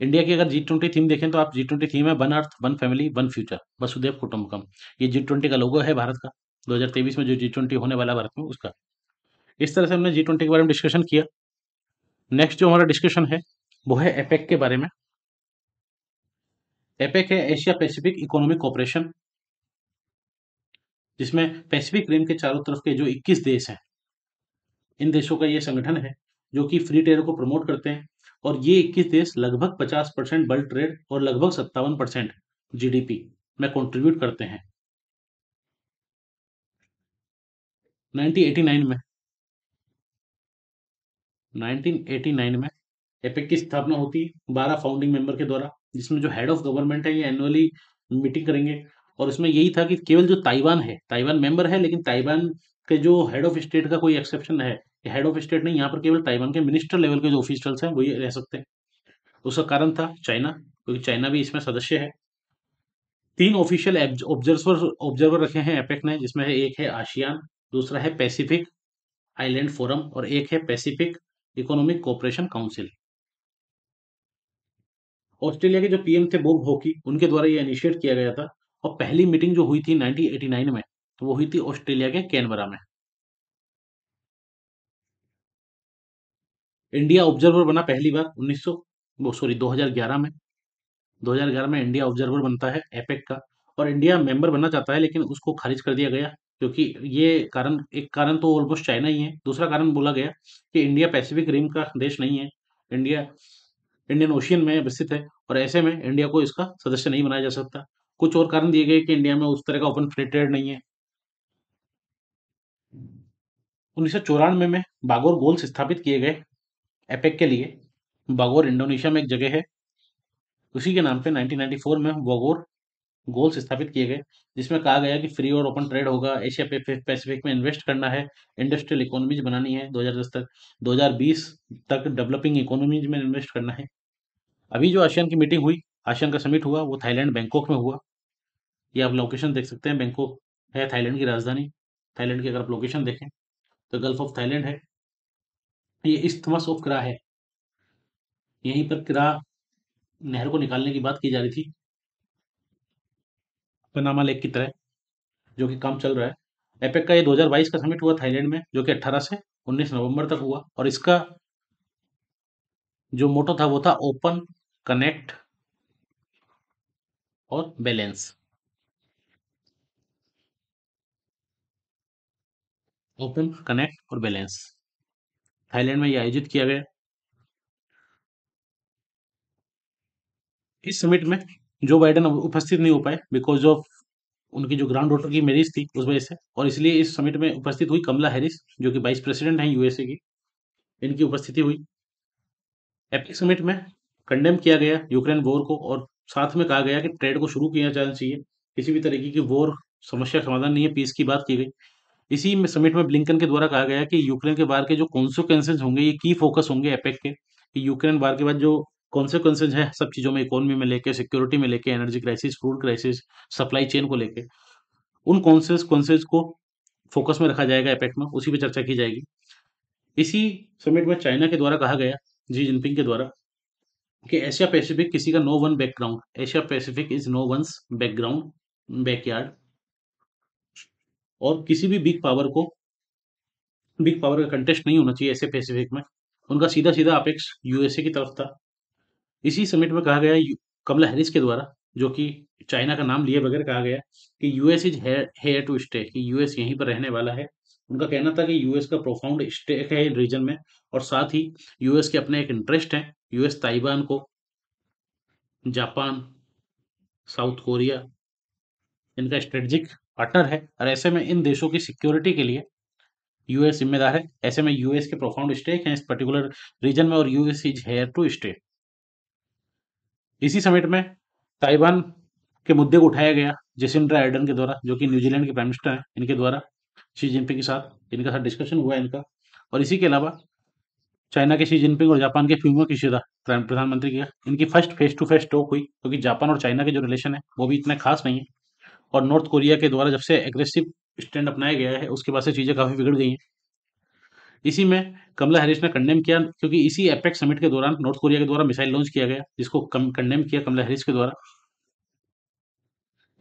इंडिया की अगर जी ट्वेंटी थीम देखें तो आप जी ट्वेंटी थीम है one earth one family one future वसुदेव कुटुंबकम ये जी ट्वेंटी का लोगो है भारत का 2023 में जो जी ट्वेंटी होने वाला भारत में उसका इस तरह से हमने जी ट्वेंटी के बारे में डिस्कशन किया नेक्स्ट जो हमारा डिस्कशन है वो है एपेक के बारे में एपेक है एशिया पैसिफिक इकोनॉमिक कोऑपरेशन जिसमें पैसिफिक रिम के चारों तरफ के जो 21 देश हैं इन देशों का ये संगठन है जो कि फ्री ट्रेड को प्रमोट करते हैं और ये 21 देश लगभग 50 परसेंट बल्क ट्रेड और लगभग सत्तावन परसेंट जीडीपी में कंट्रीब्यूट करते हैं 1989 में 1989 में एपेक की स्थापना होती है बारह फाउंडिंग मेंबर के द्वारा जिसमें जो हेड ऑफ गवर्नमेंट है ये एनुअली मीटिंग करेंगे और इसमें यही था कि केवल जो ताइवान है ताइवान मेंबर है लेकिन ताइवान के जो हेड ऑफ स्टेट का कोई एक्सेप्शन है हेड ऑफ स्टेट नहीं यहाँ पर केवल ताइवान के मिनिस्टर लेवल के जो ऑफिशियल्स हैं वही रह सकते हैं तो उसका कारण था चाइना क्योंकि चाइना भी इसमें सदस्य है तीन ऑफिशियल ऑब्जर्वर ऑब्जर्वर रखे हैं एपेक ने जिसमें एक है आशियान दूसरा है पैसिफिक आइलैंड फोरम और एक है Pacific economic cooperation council Australia के जो पीएम थे बोब होकी उनके द्वारा यह इनिशिएट किया गया था और पहली मीटिंग जो हुई थी 1989 में तो वो हुई थी ऑस्ट्रेलिया के कैनबरा में इंडिया ऑब्जर्वर बना पहली बार 1900 वो सॉरी 2011 में 2011 में इंडिया ऑब्जर्वर बनता है एपेक का और इंडिया मेंबर बनना चाहता है लेकिन उसको खारिज कर दिया गया क्योंकि ये कारण एक कारण तो ऑलमोस्ट चाइना ही है दूसरा कारण बोला गया कि इंडिया पैसिफिक रिम का देश नहीं है इंडिया इंडियन ओशियन में विकसित है और ऐसे में इंडिया को इसका सदस्य नहीं बनाया जा सकता कुछ और कारण दिए गए कि इंडिया में उस तरह का ओपन फ्री ट्रेड नहीं है उन्नीस सौ चौरानवे में बागोर गोल्स स्थापित किए गए एपेक के लिए बागोर इंडोनेशिया में एक जगह है उसी के नाम पे 1994 में बागोर गोल्स स्थापित किए गए जिसमें कहा गया कि फ्री और ओपन ट्रेड होगा एशिया पैसिफिक में इन्वेस्ट करना है इंडस्ट्रियल इकोनॉमीज बनानी है 2010 तक 2020 तक डेवलपिंग इकोनॉमीज में इन्वेस्ट करना है अभी जो आशियान की मीटिंग हुई आशियान का समिट हुआ वो थाईलैंड बैंकॉक में हुआ ये आप लोकेशन देख सकते हैं बैंकॉक है थाईलैंड की राजधानी थाईलैंड की अगर आप लोकेशन देखें तो गल्फ ऑफ थाईलैंड है ये इस्तमस ऑफ किरा है यहीं पर किरा नहर को निकालने की बात की जा रही थी पनामा लेक की तरह जो कि काम चल रहा है एपेक का ये 2022 का समिट हुआ थाईलैंड में जो कि 18 से 19 नवंबर तक हुआ और इसका जो मोटो था वो था ओपन कनेक्ट और बैलेंस ओपन कनेक्ट और बैलेंस थाईलैंड में यह आयोजित किया गया इस समिट में जो बाइडन उपस्थित नहीं हो पाए बिकॉज ऑफ उनकी जो ग्रांड डॉटर की मैरिज थी उस वजह से और इसलिए इस समिट में उपस्थित हुई कमला हैरिस जो कि वाइस प्रेसिडेंट हैं यूएसए की इनकी उपस्थिति हुई एपिक समिट में कंडेम किया गया यूक्रेन वॉर को और साथ में कहा गया कि ट्रेड को शुरू किया जाना चाहिए किसी भी तरीके की वॉर समस्या समाधान नहीं है पीस की बात की गई इसी में समिट में ब्लिंकन के द्वारा कहा गया कि यूक्रेन के बाहर के जो कॉन्सिक्वेंसेज होंगे ये की फोकस होंगे एपेक के कि यूक्रेन बार के बाद जो कॉन्सिक्वेंसेज है सब चीज़ों में इकोनॉमी में लेके सिक्योरिटी में लेके energy crisis food crisis supply chain को लेके उन कॉन्सिक्वेंसेज को फोकस में रखा जाएगा एपेक में उसी पर चर्चा की जाएगी इसी समिट में चाइना के द्वारा कहा गया जी जिनपिंग के द्वारा कि एशिया पैसिफिक किसी का no one background Asia Pacific is no one's background backyard और किसी भी बिग पावर को बिग पावर का कंटेस्ट नहीं होना चाहिए ऐसे पैसिफिक में उनका सीधा सीधा अपेक्स यूएसए की तरफ था इसी समिट में कहा गया कमला हैरिस के द्वारा जो कि चाइना का नाम लिए बगैर कहा गया कि US is here to stay कि यूएस यहीं पर रहने वाला है उनका कहना था कि यूएस का प्रोफाउंड स्टेक है इन रीजन में और साथ ही यूएस के अपने एक इंटरेस्ट हैं यूएस ताइवान को जापान साउथ कोरिया इनका स्ट्रेटजिक पार्टनर है और ऐसे में इन देशों की सिक्योरिटी के लिए यूएस जिम्मेदार है ऐसे में यूएस के प्रोफाउंड स्टेक है इस पर्टिकुलर रीजन में और US is here to stay इसी समिट में ताइवान के मुद्दे को उठाया गया जेसिंड्रा एडन के द्वारा जो कि न्यूजीलैंड के प्राइम मिनिस्टर हैं इनके द्वारा शी जिनपिंग के साथ इनका साथ डिस्कशन हुआ इनका और इसी के अलावा चाइना के शी जिनपिंग और जापान के फ्यूमो किशिदा प्रधानमंत्री की इनकी first face to face talk हुई क्योंकि जापान और चाइना के जो रिलेशन है वो भी इतना खास नहीं है और नॉर्थ कोरिया के द्वारा जब से एग्रेसिव स्टैंड अपनाया गया है उसके बाद से चीज़ें काफ़ी बिगड़ गई हैं इसी में कमला हैरिस ने कंडेम किया क्योंकि इसी एपेक समिट के दौरान नॉर्थ कोरिया के द्वारा मिसाइल लॉन्च किया गया जिसको कंडेम किया कमला हैरिस के द्वारा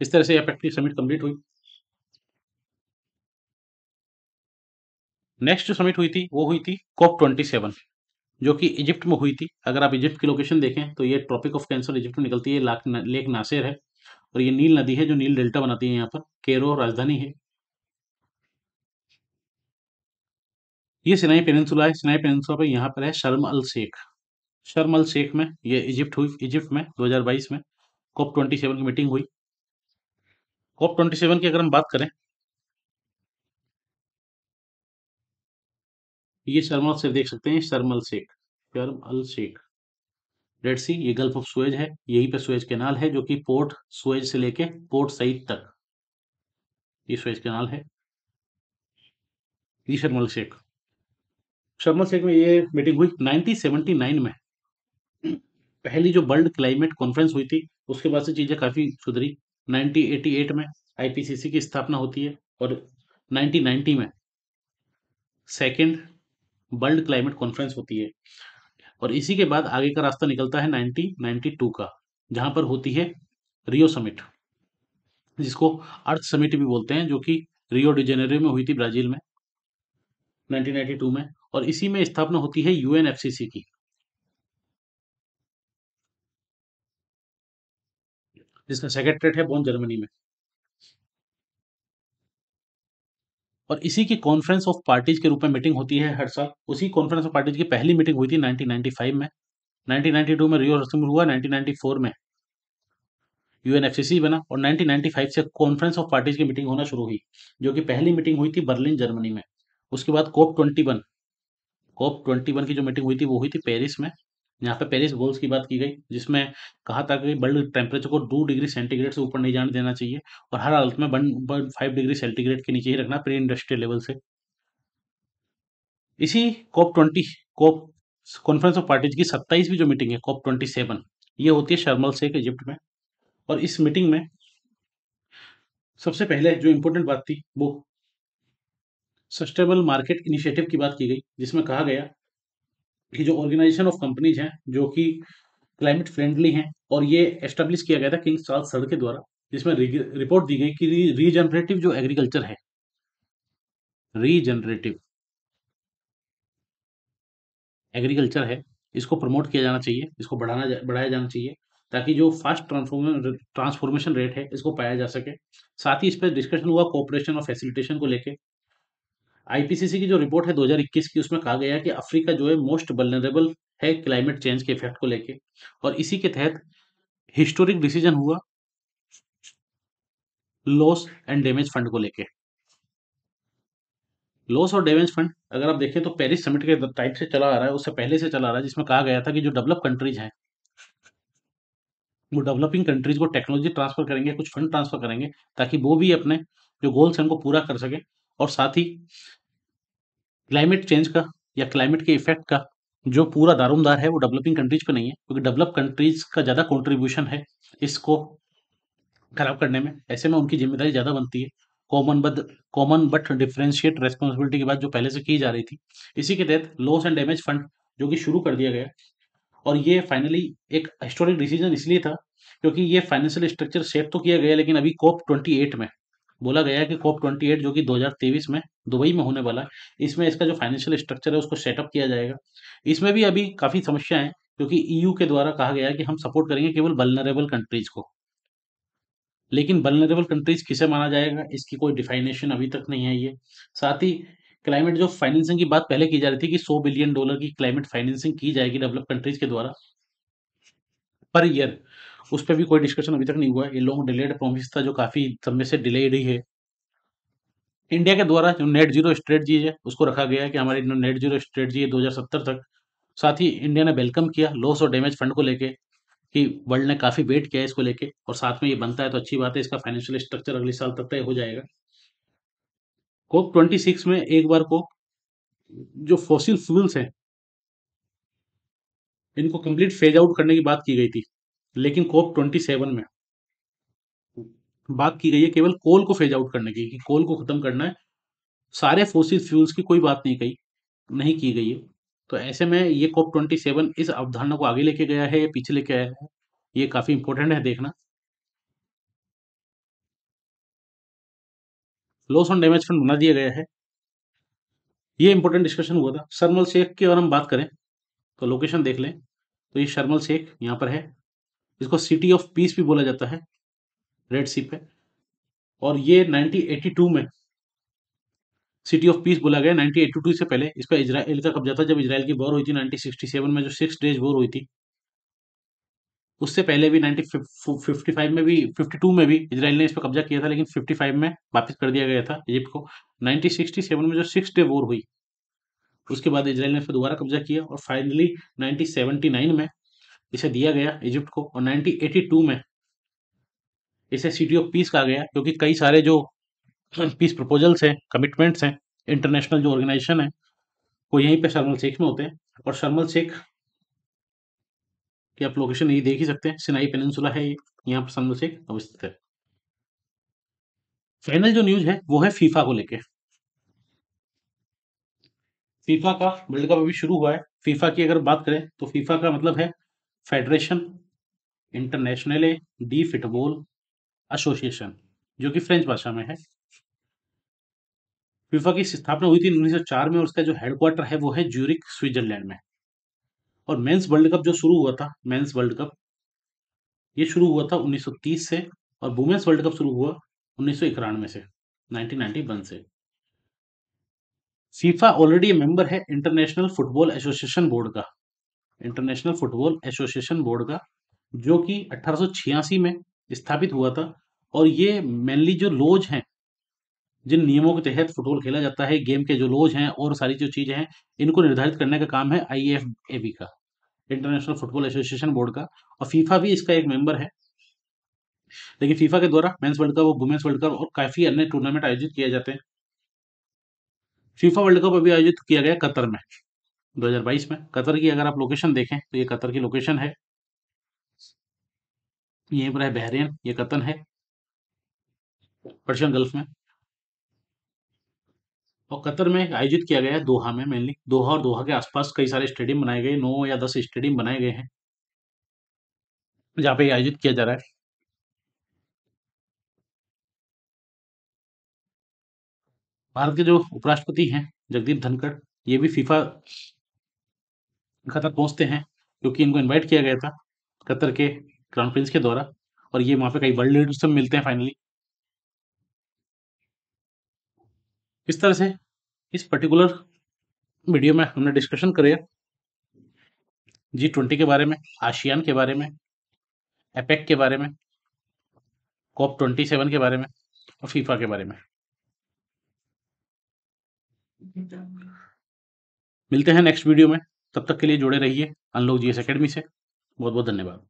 इस तरह से एपेक की समिट कंप्लीट हुई नेक्स्ट जो समिट हुई थी वो हुई थी कॉप ट्वेंटी सेवन जो कि इजिप्ट में हुई थी अगर आप इजिप्ट की लोकेशन देखें तो ये ट्रॉपिक ऑफ कैंसर इजिप्ट में निकलती है लेक नासिर है और ये नील नदी है जो नील डेल्टा बनाती है यहाँ पर केरो राजधानी है ये सिनाई पेनसुला है सिनाई पेनसुला पर यहाँ पर है शर्म अल शेख शर्म अल शेख में ये इजिप्ट हुई इजिप्ट में 2022 में कोप 27 की मीटिंग हुई कोप 27 की अगर हम बात करें ये शर्मा से देख सकते हैं शर्म अल शेख शर्म अल शेख रेड सी ये गल्फ ऑफ स्वेज है यही पे स्वेज कैनाल है जो कि पोर्ट स्वेज से लेके पोर्ट सईद तक ये स्वेज कैनाल है ये शर्मल शेख शर्मल शेख में ये मीटिंग हुई 1979 में पहली जो वर्ल्ड क्लाइमेट कॉन्फ्रेंस हुई थी उसके बाद से चीजें काफी सुधरी 1988 में आईपीसीसी की स्थापना होती है और 1990 में सेकंड वर्ल्ड क्लाइमेट कॉन्फ्रेंस होती है और इसी के बाद आगे का रास्ता निकलता है 1992 का जहां पर होती है रियो समिट जिसको अर्थ समिट भी बोलते हैं जो कि रियो डिजेनेरियो में हुई थी ब्राजील में 1992 में और इसी में स्थापना होती है यूएनएफसीसी की जिसका सेक्रेटरेट है बॉन जर्मनी में और इसी की कॉन्फ्रेंस ऑफ पार्टीज के रूप में मीटिंग होती है हर साल उसी कॉन्फ्रेंस ऑफ पार्टीज की पहली मीटिंग हुई थी 1995 में 1992 में रियो रस्म हुआ 1994 में यूएनएफसीसी बना और 1995 से कॉन्फ्रेंस ऑफ पार्टीज की मीटिंग होना शुरू हुई जो कि पहली मीटिंग हुई थी बर्लिन जर्मनी में उसके बाद COP twenty one COP twenty one की जो मीटिंग हुई थी वो हुई थी पेरिस में यहाँ पे पेरिस गोल्स की बात की गई जिसमें कहा था कि वर्ल्ड टेम्परेचर को दो डिग्री सेंटीग्रेड से ऊपर नहीं जाने देना चाहिए और हर हालत में one point five degree centigrade के नीचे ही रखना प्री इंडस्ट्रियल लेवल से इसी COP twenty COP conference of parties की सत्ताईसवीं जो मीटिंग है कॉप ट्वेंटी सेवन ये होती है शर्मल शेख इजिप्ट में और इस मीटिंग में सबसे पहले जो इम्पोर्टेंट बात थी वो सस्टेनेबल मार्केट इनिशिएटिव की बात की गई जिसमें कहा गया कि जो ऑर्गेनाइजेशन ऑफ कंपनीज हैं जो कि क्लाइमेट फ्रेंडली हैं और ये एस्टेब्लिश किया गया था किंग चार्ल्स सर के द्वारा जिसमें रिपोर्ट दी गई कि रीजनरेटिव जो एग्रीकल्चर है रीजनरेटिव एग्रीकल्चर है इसको प्रमोट किया जाना चाहिए इसको बढ़ाना जा, बढ़ाया जाना चाहिए ताकि जो फास्ट ट्रांसफॉर्मेशन ट्रांसफॉर्मेशन रेट है इसको पाया जा सके साथ ही इस पर डिस्कशन हुआ कोऑपरेशन और फैसिलिटेशन को लेके आईपीसीसी की जो रिपोर्ट है 2021 की उसमें कहा गया है कि अफ्रीका जो है मोस्ट वलनरेबल है क्लाइमेट चेंज के इफेक्ट को लेके और इसी के तहत हिस्टोरिक डिसीजन हुआ लॉस एंड डैमेज फंड को लेके लॉस और डैमेज फंड अगर आप देखें तो पेरिस समिट के टाइप से चला आ रहा है उससे पहले से चला आ रहा है जिसमें कहा गया था कि जो डेवलप कंट्रीज हैं वो डेवलपिंग कंट्रीज को टेक्नोलॉजी ट्रांसफर करेंगे कुछ फंड ट्रांसफर करेंगे ताकि वो भी अपने जो गोल्स हैं उनको पूरा कर सके और साथ ही क्लाइमेट चेंज का या क्लाइमेट के इफेक्ट का जो पूरा दारोमदार है वो डेवलपिंग कंट्रीज पे नहीं है क्योंकि डेवलप कंट्रीज का ज़्यादा कंट्रीब्यूशन है इसको खराब करने में ऐसे में उनकी जिम्मेदारी ज़्यादा बनती है कॉमन बद कॉमन बट डिफ्रेंशिएट रेस्पॉन्सिबिलिटी की बात जो पहले से की जा रही थी इसी के तहत लॉस एंड डैमेज फंड जो कि शुरू कर दिया गया और ये फाइनली एक हिस्टोरिक डिसीजन इसलिए था क्योंकि ये फाइनेंशियल स्ट्रक्चर सेट तो किया गया लेकिन अभी कोप ट्वेंटी एट में बोला गया है कि कोप ट्वेंटी जो कि 2023 में दुबई में होने वाला है इसमें इसका जो फाइनेंशियल स्ट्रक्चर है उसको सेटअप किया जाएगा इसमें भी अभी काफ़ी समस्या है क्योंकि ईयू e के द्वारा कहा गया है कि हम सपोर्ट करेंगे केवल बलनरेबल कंट्रीज को लेकिन बलनरेबल कंट्रीज किसे माना जाएगा इसकी कोई डिफाइनेशन अभी तक नहीं है ये साथ ही क्लाइमेट जो फाइनेंसिंग की बात पहले की जा रही थी कि 100 बिलियन डॉलर की क्लाइमेट फाइनेंसिंग की जाएगी डेवलप कंट्रीज के द्वारा पर ईयर उस पर भी कोई डिस्कशन अभी तक नहीं हुआ ये लॉन्ग डिलेड प्रोमिस था जो काफ़ी समय से डिले रही है इंडिया के द्वारा जो नेट जीरो स्ट्रेटजी है उसको रखा गया है कि हमारी नेट जीरो स्ट्रेटजी है दो तक साथ ही इंडिया ने वेलकम किया लॉस और डैमेज फंड को लेके कि वर्ल्ड ने काफ़ी वेट किया है इसको लेके और साथ में ये बनता है तो अच्छी बात है इसका फाइनेंशियल स्ट्रक्चर अगले साल तक तय हो जाएगा कोप ट्वेंटी सिक्स में एक बार को जो फॉसिल फ्यूल्स हैं इनको कंप्लीट फेज आउट करने की बात की गई थी लेकिन कोप ट्वेंटी सेवन में बात की गई है केवल कोल को फेज आउट करने की कि कोल को खत्म करना है सारे फोसिल फ्यूल्स की कोई बात नहीं कही नहीं की गई है तो ऐसे में ये कोप ट्वेंटी सेवन इस अवधारणा को आगे लेके गया है या पीछे लेके आया है ये काफी इंपॉर्टेंट है देखना लॉस ऑन डैमेज फंड बना दिया गया है ये इंपॉर्टेंट डिस्कशन हुआ था शर्मल शेख की अगर हम बात करें तो लोकेशन देख लें तो ये शर्मल शेख यहाँ पर है इसको सिटी ऑफ पीस भी बोला जाता है रेड सी पे और ये 1982 में सिटी ऑफ पीस बोला गया 1982 से पहले इस पर इसराइल का कब्जा था जब इसराइल की वॉर हुई थी 1967 में जो सिक्स डेज वॉर हुई थी उससे पहले भी 1955 में भी 52 में भी इसराइल ने इस पर कब्जा किया था लेकिन 55 में वापस कर दिया गया था इजिप्ट को 1967 में जो सिक्स डे वॉर हुई उसके बाद इसराइल ने इस पर दोबारा कब्जा किया और फाइनली 1979 में इसे दिया गया इजिप्ट को और 1982 में इसे सिटी ऑफ पीस कहा गया क्योंकि कई सारे जो पीस प्रपोजल्स हैं कमिटमेंट्स हैं इंटरनेशनल जो ऑर्गेनाइजेशन है वो यहीं पे शर्मल शेख में होते हैं और शर्मल शेख की आप लोकेशन यही देख ही सकते हैं सिनाई पेनसुला है यहाँ पर शर्मल शेख अवस्थित है फाइनल जो न्यूज है वो है फीफा को लेके फीफा का वर्ल्ड कप अभी शुरू हुआ है फीफा की अगर बात करें तो फीफा का मतलब है federation international de football association जो कि फ्रेंच भाषा में है फीफा की स्थापना हुई थी 1904 में और उसका जो हेडक्वार्टर है वो है ज्यूरिक स्विट्जरलैंड में और मेंस वर्ल्ड कप जो शुरू हुआ था मेंस वर्ल्ड कप ये शुरू हुआ था 1930 से और वुमेन्स वर्ल्ड कप शुरू हुआ उन्नीस से नाइनटीन से फीफा ऑलरेडी मेंबर है इंटरनेशनल फुटबॉल एसोसिएशन बोर्ड का इंटरनेशनल फुटबॉल एसोसिएशन बोर्ड का जो कि अठारह में स्थापित हुआ था और ये मेनली जो लॉज हैं जिन नियमों के तहत फुटबॉल खेला जाता है गेम के जो लॉज हैं और सारी जो चीज़ें हैं इनको निर्धारित करने का काम है आई का इंटरनेशनल फुटबॉल एसोसिएशन बोर्ड का और फीफा भी इसका एक मेंबर है लेकिन फीफा के द्वारा मेंस वर्ल्ड कप और वुमेन्स वर्ल्ड कप और काफी अन्य टूर्नामेंट आयोजित किए जाते हैं फीफा वर्ल्ड कप अभी आयोजित किया गया कतर में 2022 में कतर की अगर आप लोकेशन देखें तो ये कतर की लोकेशन है यहीं पर है बहरीन ये कतन है पर्शियन गल्फ में और कतर में आयोजित किया गया है दोहा में मेनली दोहा और दोहा के आसपास कई सारे स्टेडियम बनाए गए नौ या दस स्टेडियम बनाए गए हैं जहां पे आयोजित किया जा रहा है भारत के जो उपराष्ट्रपति हैं जगदीप धनखड़ ये भी फीफा कतर पहुंचते हैं क्योंकि इनको इनवाइट किया गया था कतर के क्राउन प्रिंस के द्वारा और ये वहां पे कई वर्ल्ड लीडर्स से मिलते हैं फाइनली इस तरह से इस पर्टिकुलर वीडियो में हमने डिस्कशन करे जी ट्वेंटी के बारे में आशियान के बारे में एपेक के बारे में कॉप ट्वेंटी सेवन के बारे में और फीफा के बारे में मिलते हैं नेक्स्ट वीडियो में तब तक के लिए जुड़े रहिए अनलॉक जीएस अकेडमी से बहुत बहुत धन्यवाद